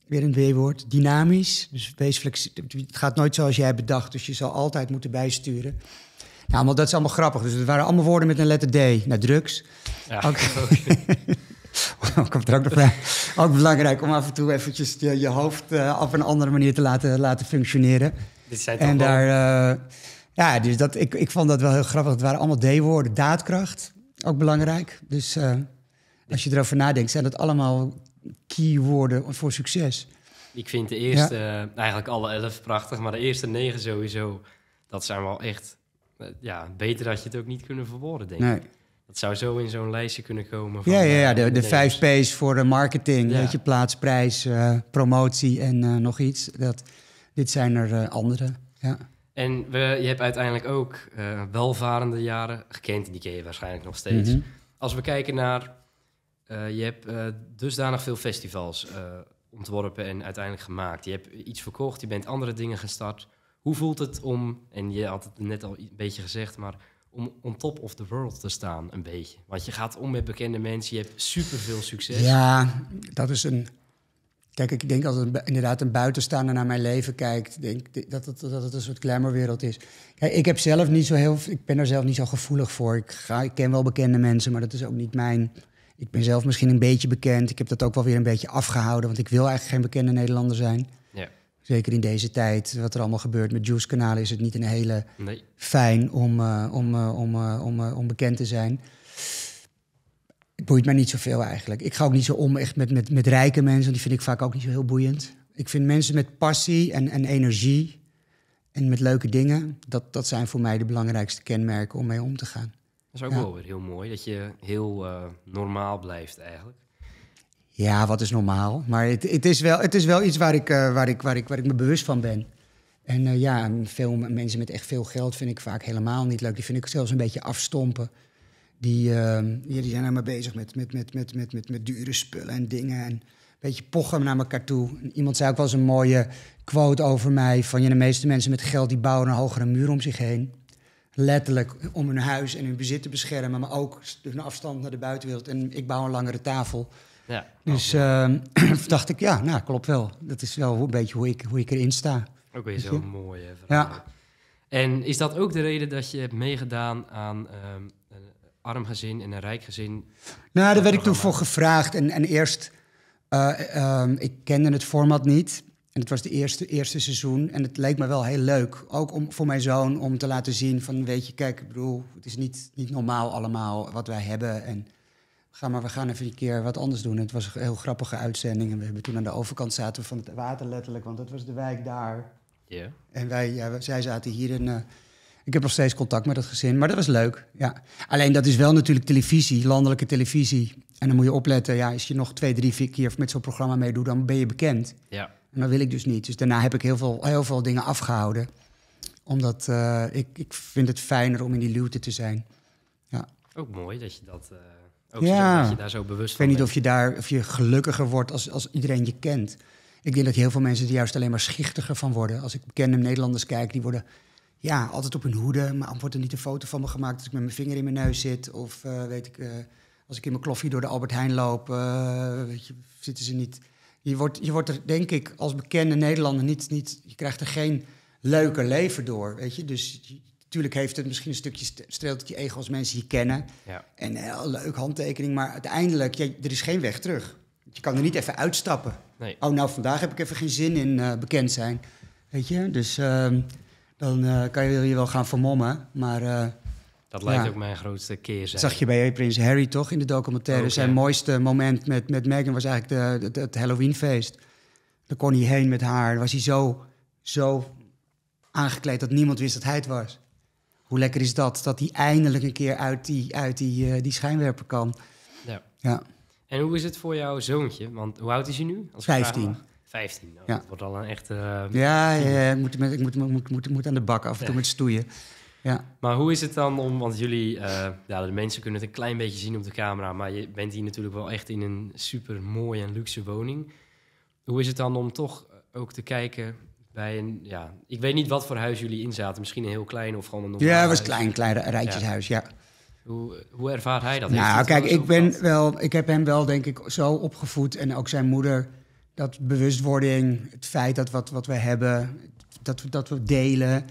Weer een W-woord. Dynamisch. Dus wees flexibel. Het gaat nooit zoals jij bedacht, dus je zal altijd moeten bijsturen. Nou, maar dat is allemaal grappig. Dus het waren allemaal woorden met een letter D. Naar nou, drugs. Ja, ook, okay. komt er ook nog bij. Ook belangrijk om af en toe eventjes je, je hoofd uh, op een andere manier te laten, laten functioneren. Dit zijn en daar... Eh, ja, dus dat, ik, ik vond dat wel heel grappig. Het waren allemaal D-woorden. Daadkracht, ook belangrijk. Dus eh, als je erover nadenkt, zijn dat allemaal keywoorden voor succes. Ik vind de eerste, eh, eigenlijk alle elf prachtig, maar de eerste negen sowieso, dat zijn wel echt, eh, ja, beter dat je het ook niet kunnen verwoorden, denk ik. Dat zou zo in zo'n lijstje kunnen komen. Van, ja, ja, ja, de, de vijf P's voor de marketing, ja. weet je, plaats, prijs, promotie en nog iets. Dat, dit zijn er andere, ja. En we, je hebt uiteindelijk ook eh, welvarende jaren gekend. Die ken je waarschijnlijk nog steeds. Mhm. Als we kijken naar... Eh, je hebt eh, dusdanig veel festivals ontworpen en uiteindelijk gemaakt. Je hebt iets verkocht, je bent andere dingen gestart. Hoe voelt het om, en je had het net al een beetje gezegd... maar om on top of the world te staan, een beetje. Want je gaat om met bekende mensen, je hebt superveel succes. Ja, dat is een Kijk, ik denk als een, inderdaad een buitenstaander naar mijn leven kijkt, denk dat het, dat het een soort glamourwereld is. Kijk, ik heb zelf niet zo heel, ik ben er zelf niet zo gevoelig voor. Ik, ga, ik ken wel bekende mensen, maar dat is ook niet mijn. Ik ben zelf misschien een beetje bekend. Ik heb dat ook wel weer een beetje afgehouden, want ik wil eigenlijk geen bekende Nederlander zijn. Ja. Zeker in deze tijd, wat er allemaal gebeurt met Juice-kanalen, is het niet een hele nee. fijn om, eh, om, eh, om, eh, om, om bekend te zijn het boeit mij niet zoveel eigenlijk. Ik ga ook niet zo om echt met, met, met rijke mensen. Die vind ik vaak ook niet zo heel boeiend. Ik vind mensen met passie en, en energie en met leuke dingen... Dat, dat zijn voor mij de belangrijkste kenmerken om mee om te gaan. Dat is ook wel weer heel mooi, dat je heel eh, normaal blijft eigenlijk. Ja, wat is normaal? Maar het, het, is, wel, het is wel iets waar ik, eh, waar, ik, waar, ik, waar ik me bewust van ben. En eh, ja, veel mensen met echt veel geld vind ik vaak helemaal niet leuk. Die vind ik zelfs een beetje afstompen. Die, uh, die, die zijn helemaal nou bezig met, met, met, met, met, met, met dure spullen en dingen. En een beetje pochen naar elkaar toe. iemand zei ook wel eens een mooie quote over mij: van ja, de meeste mensen met geld die bouwen een hogere muur om zich heen. Letterlijk om hun huis en hun bezit te beschermen, maar ook een afstand naar de buitenwereld. En ik bouw een langere tafel. Ja, oh. dus ehm, <clears throat> dacht ik, ja, nou klopt wel. Dat is wel een beetje hoe ik, hoe ik erin sta. Ook weer zo'n mooie vraag. Ja. En is dat ook de reden dat je hebt meegedaan aan ehm, arm gezin en een rijk gezin? Nou, daar werd ik toen voor gevraagd. En, en eerst, eh, ehm, ik kende het format niet. En het was de eerste, eerste seizoen. En het leek me wel heel leuk. Ook om, voor mijn zoon om te laten zien van, weet je, kijk, ik bedoel, het is niet, niet normaal allemaal wat wij hebben. En ga maar, we gaan even een keer wat anders doen. het was een heel grappige uitzending. En we hebben toen aan de overkant zaten van het water letterlijk, want dat was de wijk daar. Ja. En wij, ja, zij zaten hier in... Eh, ik heb nog steeds contact met dat gezin, maar dat was leuk. Ja. Alleen dat is wel natuurlijk televisie, landelijke televisie. En dan moet je opletten, ja, als je nog twee, drie, vier keer met zo'n programma meedoet, dan ben je bekend. Ja. En dat wil ik dus niet. Dus daarna heb ik heel veel, heel veel dingen afgehouden. Omdat eh, ik, ik vind het fijner om in die luwte te zijn. Ja. Ook mooi dat je dat... Uh... Ook ja. dat je daar zo bewust bent. Ik weet niet of je, daar, of je gelukkiger wordt als, als iedereen je kent. Ik denk dat heel veel mensen er juist alleen maar schichtiger van worden. Als ik bekende Nederlanders kijk, die worden ja, altijd op hun hoede. Maar wordt er niet een foto van me gemaakt als ik met mijn vinger in mijn neus zit? Of eh, weet ik, eh, als ik in mijn kloffie door de Albert Heijn loop, eh, weet je, zitten ze niet. Je wordt, je wordt er, denk ik, als bekende Nederlander niet, niet. Je krijgt er geen leuker leven door. Weet je, dus natuurlijk heeft het misschien een stukje streelt het je ego als mensen je kennen. Ja. En een leuk handtekening, maar uiteindelijk, ja, er is geen weg terug. Je kan er niet even uitstappen. Nee. Oh, nou, vandaag heb ik even geen zin in bekend zijn. Weet je, dus. Ehm, dan eh, kan je je wel gaan vermommen. Maar, eh, dat lijkt ook mijn grootste keerzijde. zag je bij eh, Prins Harry toch in de documentaire. Zijn mooiste moment met, met Meghan was eigenlijk de, de, het Halloweenfeest. Dan kon hij heen met haar. Dan was hij zo, zo aangekleed dat niemand wist dat hij het was. Hoe lekker is dat? Dat hij eindelijk een keer uit die, uit die, die schijnwerper kan. Ja. ja. En hoe is het voor jouw zoontje? Want hoe oud is hij nu? Als 15. 15. Nou, ja. Dat wordt al een echte. Eh, ja, ja, ik, moet, met, ik moet, moet, moet, moet, aan de bak af en toe met stoeien. Ja. Maar hoe is het dan om, want jullie, uh, ja, de mensen kunnen het een klein beetje zien op de camera, maar je bent hier natuurlijk wel echt in een super mooie en luxe woning. Hoe is het dan om toch ook te kijken bij een, ja, ik weet niet wat voor huis jullie inzaten, misschien een heel klein of gewoon een normaal Ja, het was een klein, klein rijtjeshuis, ja. ja. Hoe, hoe ervaart hij dat? Nou, kijk, ik ben wel, ik heb hem wel denk ik zo opgevoed en ook zijn moeder dat bewustwording, het feit dat wat, wat we hebben, dat, dat we delen,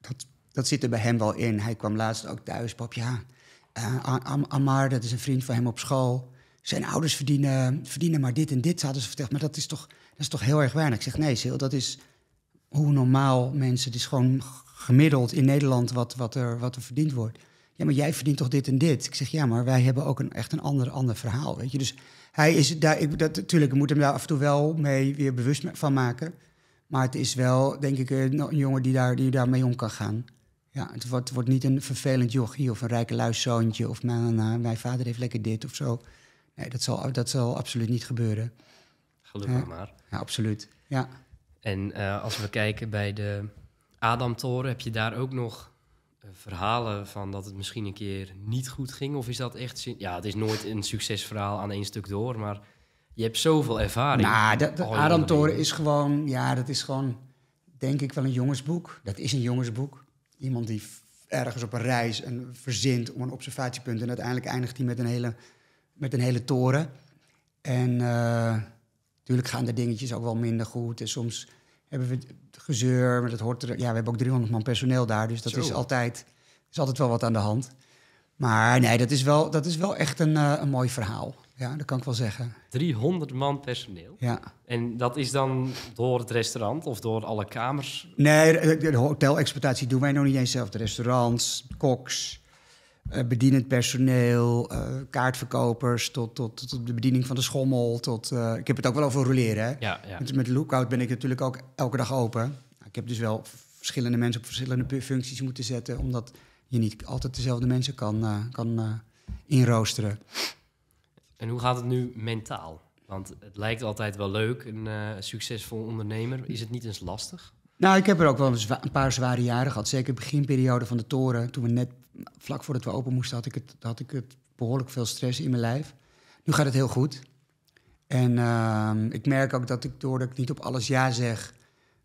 dat, dat zit er bij hem wel in. Hij kwam laatst ook thuis, pap, ja, eh, Amar, dat is een vriend van hem op school. Zijn ouders verdienen, verdienen maar dit en dit, hadden ze verteld. Maar dat is toch, dat is toch heel erg weinig. Ik zeg, nee, Sil, dat is hoe normaal mensen... Het is gewoon gemiddeld in Nederland wat, wat, er, wat er verdiend wordt ja, maar jij verdient toch dit en dit? Ik zeg, ja, maar wij hebben ook een, echt een ander, ander verhaal, weet je. Dus hij is daar, ik, dat, natuurlijk, ik moet hem daar af en toe wel mee weer bewust van maken. Maar het is wel, denk ik, eh, een, jongen die daar, die daar mee om kan gaan. Ja, het wordt, wordt niet een vervelend jochie of een rijke luiszoontje of mijn, mijn vader heeft lekker dit of zo. Nee, dat zal, dat zal absoluut niet gebeuren. Gelukkig maar. Ja, absoluut. Ja. En eh, als we kijken bij de Adamtoren, heb je daar ook nog eh, verhalen van dat het misschien een keer niet goed ging? Of is dat echt... Ja, het is nooit een succesverhaal aan één stuk door, maar je hebt zoveel ervaring. Nou, de, de Adam Toren is gewoon... Ja, dat is gewoon, denk ik, wel een jongensboek. Dat is een jongensboek. Iemand die ergens op een reis en verzint om een observatiepunt... en uiteindelijk eindigt hij met een hele, met een hele toren. En natuurlijk eh, gaan de dingetjes ook wel minder goed. En soms hebben we gezeur, maar dat hoort er. Ja, we hebben ook 300 man personeel daar, dus dat is altijd, is altijd wel wat aan de hand. Maar nee, dat is wel, dat is wel echt een, eh, een mooi verhaal. Ja, dat kan ik wel zeggen. 300 man personeel? Ja. En dat is dan door het restaurant of door alle kamers? Nee, de, de hotelexploitatie doen wij nog niet eens zelf. De restaurants, koks, uh, bedienend personeel, eh, kaartverkopers, tot, tot, tot, de bediening van de schommel. Tot, eh, ik heb het ook wel over roleren. Hè? Ja, ja. Met, met Lookout ben ik natuurlijk ook elke dag open. ik heb dus wel verschillende mensen op verschillende functies moeten zetten, omdat je niet altijd dezelfde mensen kan, kan inroosteren. En hoe gaat het nu mentaal? Want het lijkt altijd wel leuk, een succesvol ondernemer. Is het niet eens lastig? Nou, ik heb er ook wel een paar zware jaren gehad. Zeker de beginperiode van de toren. Toen we net, vlak voordat we open moesten, had ik, het, had ik het behoorlijk veel stress in mijn lijf. Nu gaat het heel goed. En ehm, ik merk ook dat ik, doordat ik niet op alles ja zeg,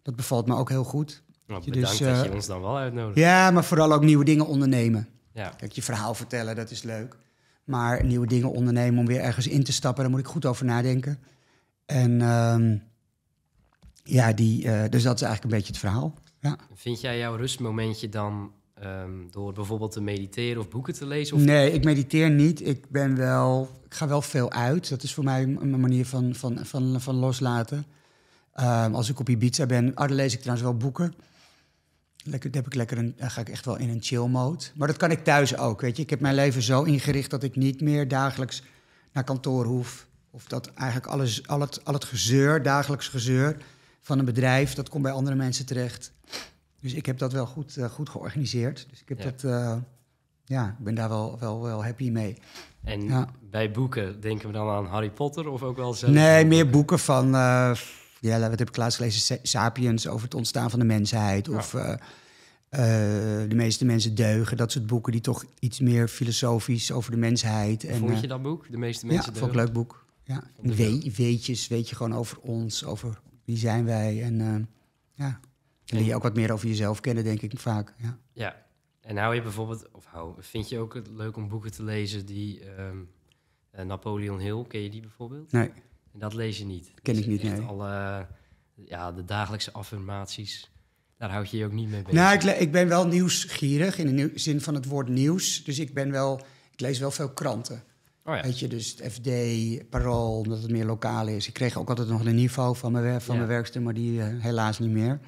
dat bevalt me ook heel goed. bedankt nou, dat je dus, eh, ons dan wel uitnodigt. Ja, maar vooral ook nieuwe dingen ondernemen. Ja. Kijk, je verhaal vertellen, dat is leuk. Maar nieuwe dingen ondernemen om weer ergens in te stappen, daar moet ik goed over nadenken. En... Ehm, ja, die, eh, dus dat is eigenlijk een beetje het verhaal. Ja. Vind jij jouw rustmomentje dan ehm, door bijvoorbeeld te mediteren of boeken te lezen? Of nee, ik mediteer niet. Ik, ben wel, ik ga wel veel uit. Dat is voor mij een manier van, van, van, van loslaten. Ehm, als ik op Ibiza ben, ah, dan lees ik trouwens wel boeken. Lekker, dan heb ik lekker een, dan ga ik echt wel in een chill mode. Maar dat kan ik thuis ook. Weet je? Ik heb mijn leven zo ingericht dat ik niet meer dagelijks naar kantoor hoef. Of dat eigenlijk alles, al, het, al het gezeur, dagelijks gezeur van een bedrijf, dat komt bij andere mensen terecht. Dus ik heb dat wel goed, eh, goed georganiseerd. Dus ik heb dat, eh, ja, ik ben daar wel, wel, wel happy mee. En bij boeken, denken we dan aan Harry Potter of ook wel zelf? Nee, meer boeken van, uh, ja, wat heb ik laatst gelezen? Sapiens, over het ontstaan van de mensheid. Of de meeste mensen deugen. Dat soort boeken die toch iets meer filosofisch over de mensheid. En, Vond je dat boek, De meeste mensen ja, deugen? Ja, vond leuk boek. Ja. weetjes, weet je gewoon over ons, over wie zijn wij? En eh, ja, dan leer je ook wat meer over jezelf kennen, denk ik vaak. Ja. ja. En hou je bijvoorbeeld, of hou, vind je ook het leuk om boeken te lezen die ehm, eh, Napoleon Hill, ken je die bijvoorbeeld? Nee. En dat lees je niet. Ken dus ik niet, nee. Alle, ja, de dagelijkse affirmaties. Daar houd je je ook niet mee bezig. Nou, ik, ik, ben wel nieuwsgierig in de zin van het woord nieuws. Dus ik ben wel, ik lees wel veel kranten. Oh weet je, dus het FD, Parool, omdat het meer lokaal is. Ik kreeg ook altijd nog een niveau van mijn, van mijn werkster, maar die eh, helaas niet meer.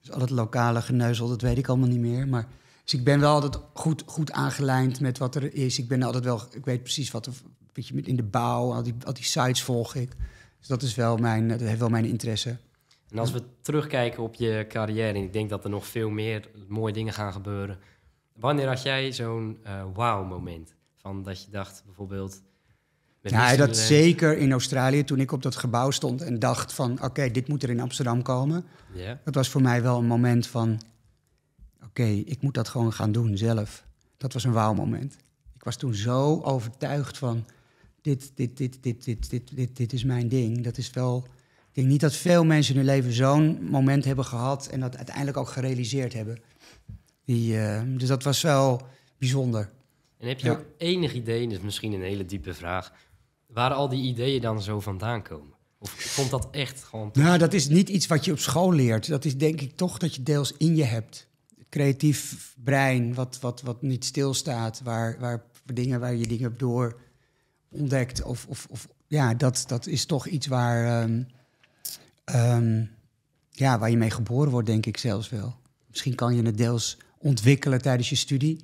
Dus al het lokale geneuzel, dat weet ik allemaal niet meer. Maar, dus ik ben wel altijd goed, goed aangelijnd met wat er is. Ik ben altijd wel, ik weet precies wat er weet je, in de bouw, al die, al die sites volg ik. Dus dat is wel mijn, eh, dat heeft wel mijn interesse. En als we terugkijken op je carrière, en ik denk dat er nog veel meer mooie dingen gaan gebeuren. Wanneer had jij zo'n uh, eh, wauw-moment? Van dat je dacht bijvoorbeeld. Ja, nou, dat zeker in Australië toen ik op dat gebouw stond en dacht van oké, dit moet er in Amsterdam komen. Dat was voor mij wel een moment van oké, ik moet dat gewoon gaan doen zelf. Dat was een moment. Ik was toen zo overtuigd van dit, dit, dit, dit, dit, dit, dit, dit is mijn ding. Dat is wel, ik denk niet dat veel mensen in hun leven zo'n moment hebben gehad en dat uiteindelijk ook gerealiseerd hebben. Die, eh, dus dat was wel bijzonder. En heb je ook enig idee, is misschien een hele diepe vraag, waar al die ideeën dan zo vandaan komen? Of komt dat echt gewoon... Nou, dat is niet iets wat je op school leert. Dat is denk ik toch dat je deels in je hebt. Creatief brein, wat, wat, wat niet stilstaat, waar, waar, dingen, waar je dingen door ontdekt. Of, of, of ja, dat, dat is toch iets waar, ehm, ehm, ja, waar je mee geboren wordt, denk ik zelfs wel. Misschien kan je het deels ontwikkelen tijdens je studie.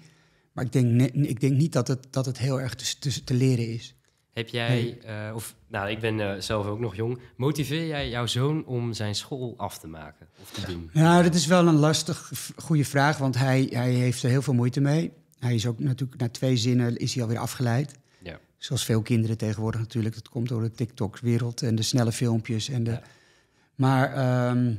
Maar ik denk, nee, ik denk niet dat het, dat het heel erg te, te, leren is. Heb jij, eh, of nou, ik ben eh, zelf ook nog jong. Motiveer jij jouw zoon om zijn school af te maken of te doen? Nou, dat is wel een lastig, goede vraag, want hij, hij heeft er heel veel moeite mee. Hij is ook natuurlijk na twee zinnen is hij alweer afgeleid. Ja. Zoals veel kinderen tegenwoordig natuurlijk. Dat komt door de TikTok-wereld en de snelle filmpjes. En de, Maar ehm,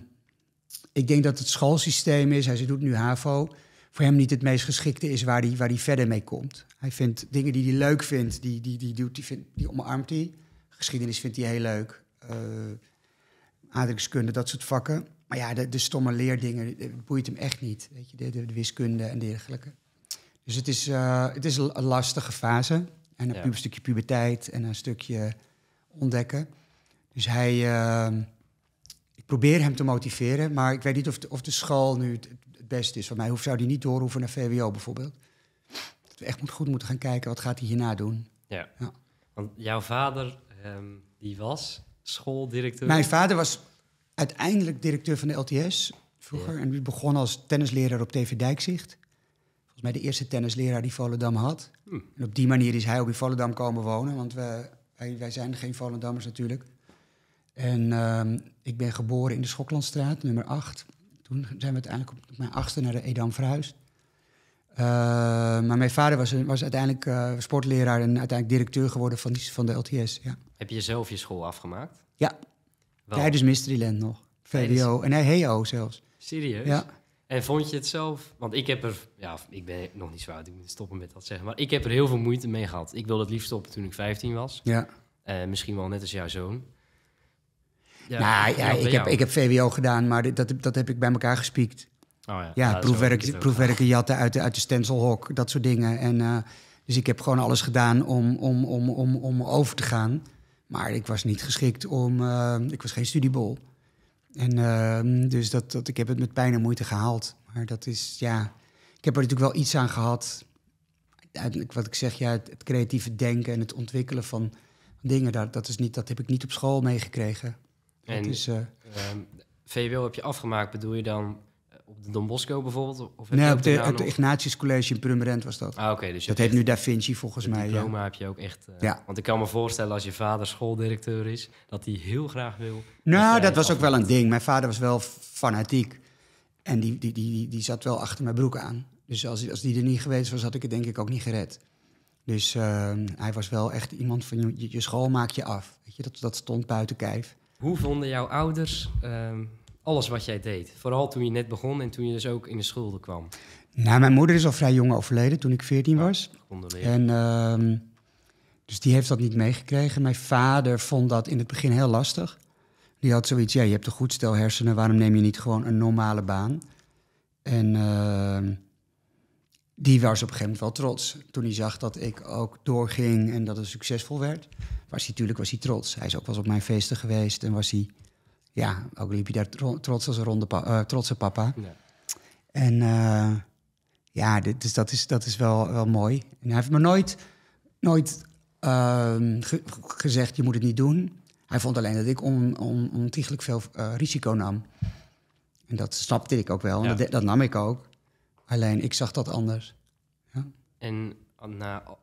ik denk dat het schoolsysteem is. Hij doet nu HAVO voor hem niet het meest geschikte is waar hij, waar verder mee komt. Hij vindt dingen die hij leuk vindt, die, die, die, doet, die, vindt, die omarmt hij. Geschiedenis vindt hij heel leuk. Uh, aardrijkskunde, dat soort vakken. Maar ja, de, de stomme leerdingen eh, boeit hem echt niet. Weet je, de, de, wiskunde en dergelijke. Dus het is, eh, het is een lastige fase. En een stukje puberteit en een stukje ontdekken. Dus hij. ik probeer hem te motiveren, maar ik weet niet of de, of de school nu het, beste is. Voor mij zou die niet door hoeven naar VWO bijvoorbeeld. Dat we echt moet, goed moeten gaan kijken, wat gaat hij hierna doen? Ja. ja. Want jouw vader, ehm, die was schooldirecteur? Mijn vader was uiteindelijk directeur van de LTS vroeger. En die begon als tennisleraar op TV Dijkzicht. Volgens mij de eerste tennisleraar die Volendam had. Hm. En op die manier is hij ook in Volendam komen wonen. Want we, wij, zijn geen Volendammers natuurlijk. En ehm, ik ben geboren in de Schoklandstraat, nummer 8 toen zijn we uiteindelijk op mijn achtste naar de Edam verhuisd. Eh, maar mijn vader was, was uiteindelijk eh, sportleraar en uiteindelijk directeur geworden van, van de LTS. Ja. Heb je zelf je school afgemaakt? Ja. Wel. Tijdens Mysteryland nog. VWO en nee, HEO zelfs. Serieus? Ja. En vond je het zelf? Want ik heb er, ja, ik ben nog niet zwaar. ik moet stoppen met dat zeggen. Maar ik heb er heel veel moeite mee gehad. Ik wilde het liefst stoppen toen ik 15 was. Ja. Uh, misschien wel net als jouw zoon. Ja, nou ja, ik heb, ik heb VWO gedaan, maar dat, dat heb ik bij elkaar gespiekt. Oh, ja, ja, proefwerk, proefwerken jatten uit de, uit de stencilhok, dat soort dingen. En, eh, dus ik heb gewoon alles gedaan om, om, om, om, om over te gaan. Maar ik was niet geschikt om... Eh, ik was geen studiebol. En ehm, dus dat, dat, ik heb het met pijn en moeite gehaald. Maar dat is, ja... Ik heb er natuurlijk wel iets aan gehad. Uiteindelijk wat ik zeg, ja, het, creatieve denken en het ontwikkelen van dingen... Dat, dat, is niet, dat heb ik niet op school meegekregen. En, is, eh, ehm, VWO heb je afgemaakt, bedoel je dan eh, op de Don Bosco bijvoorbeeld? Of nee, op, de, Ignatius College in Purmerend was dat. Ah, oké. dus dat heet nu Da Vinci volgens mij. diploma ja. heb je ook echt... Eh, ja. Want ik kan me voorstellen als je vader schooldirecteur is... dat hij heel graag wil... Nou, dat was ook wel een ding. Mijn vader was wel fanatiek. En die, die, die, die, zat wel achter mijn broek aan. Dus als, als die er niet geweest was, had ik het denk ik ook niet gered. Dus ehm, hij was wel echt iemand van je, je school maak je af. Weet je, dat, dat stond buiten kijf. Hoe vonden jouw ouders ehm, alles wat jij deed? Vooral toen je net begon en toen je dus ook in de schulden kwam. Nou, mijn moeder is al vrij jong overleden toen ik 14 was. en, ehm, dus die heeft dat niet meegekregen. Mijn vader vond dat in het begin heel lastig. Die had zoiets, ja, je hebt een goed stel hersenen, waarom neem je niet gewoon een normale baan? En ehm, die was op een gegeven moment wel trots toen hij zag dat ik ook doorging en dat het succesvol werd was hij natuurlijk was hij trots. Hij is ook wel eens op mijn feesten geweest en was hij, ja, ook liep hij daar trots als een ronde pa eh, trotse papa. Ja. En eh, ja, dit, dus dat is, dat is wel, wel mooi. En hij heeft me nooit, nooit ehm, gezegd, je moet het niet doen. Hij vond alleen dat ik on, on, ontiegelijk veel eh, risico nam. En dat snapte ik ook wel, dat, dat nam ik ook. Alleen ik zag dat anders. Ja. En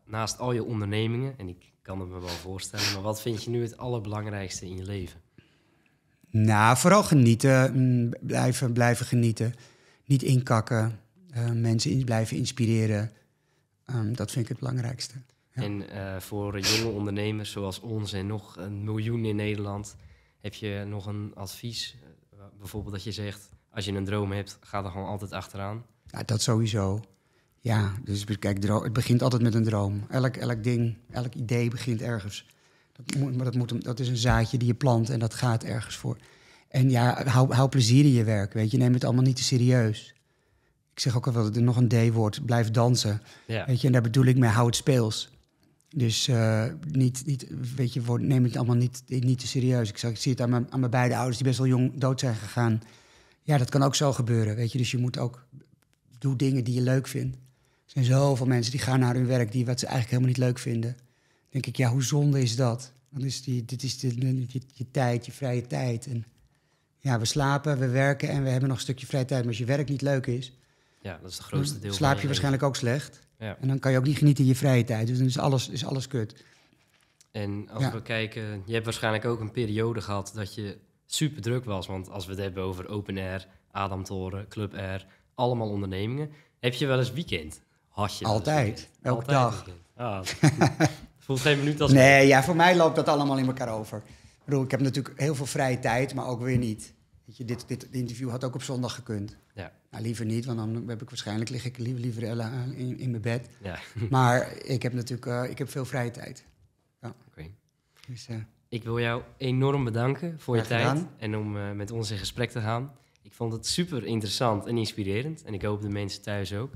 naast al je ondernemingen, en ik kan het me wel voorstellen, maar wat vind je nu het allerbelangrijkste in je leven? Nou, vooral genieten, mm, blijven, blijven genieten, niet inkakken, eh, mensen blijven inspireren. Ehm, dat vind ik het belangrijkste. Ja. En eh, voor jonge ondernemers zoals ons en nog een miljoen in Nederland, heb je nog een advies? Eh, bijvoorbeeld dat je zegt, als je een droom hebt, ga er gewoon altijd achteraan. Ja, dat sowieso. Ja, dus kijk, het begint altijd met een droom. Elk, elk ding, elk idee begint ergens. Dat maar dat, moet, dat is een zaadje die je plant en dat gaat ergens voor. En ja, hou, hou plezier in je werk, weet je. Neem het allemaal niet te serieus. Ik zeg ook al wel, nog een D-woord, blijf dansen. Weet je, en daar bedoel ik mee, hou het speels. Dus eh, niet, niet, weet je, neem het allemaal niet, niet te serieus. Ik, zeg, ik zie het aan mijn, aan mijn beide ouders die best wel jong dood zijn gegaan. Ja, dat kan ook zo gebeuren, weet je. Dus je moet ook, doe dingen die je leuk vindt. Er zijn zoveel mensen die gaan naar hun werk die wat ze eigenlijk helemaal niet leuk vinden. Dan denk ik, ja, hoe zonde is dat? Dan is die, dit is de, je, tijd, je vrije tijd. En ja, we slapen, we werken en we hebben nog een stukje vrije tijd. Maar als je werk niet leuk is, ja, dat is grootste slaap je, waarschijnlijk ook slecht. Ja. En dan kan je ook niet genieten in je vrije tijd. Dus dan is alles, is alles kut. En als we kijken, je hebt waarschijnlijk ook een periode gehad dat je super druk was. Want als we het hebben over open air, Adamtoren, Club Air, allemaal ondernemingen. Heb je wel eens weekend? Altijd, elke dag. Ah, voelt geen minuut als... Nee, ja, voor mij loopt dat allemaal in elkaar over. Ik bedoel, ik heb natuurlijk heel veel vrije tijd, maar ook weer niet. Weet je, dit, dit interview had ook op zondag gekund. Ja. Nou, liever niet, want dan heb ik waarschijnlijk lig ik liever, liever in, in mijn bed. Ja. <laughs> maar ik heb natuurlijk eh, ik heb veel vrije tijd. Ja. Oké. Dus, eh, ik wil jou enorm bedanken voor je tijd en om eh, met ons in gesprek te gaan. Ik vond het super interessant en inspirerend en ik hoop de mensen thuis ook.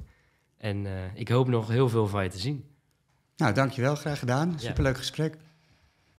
En eh, ik hoop nog heel veel van je te zien. Nou, dankjewel. Graag gedaan. Superleuk gesprek.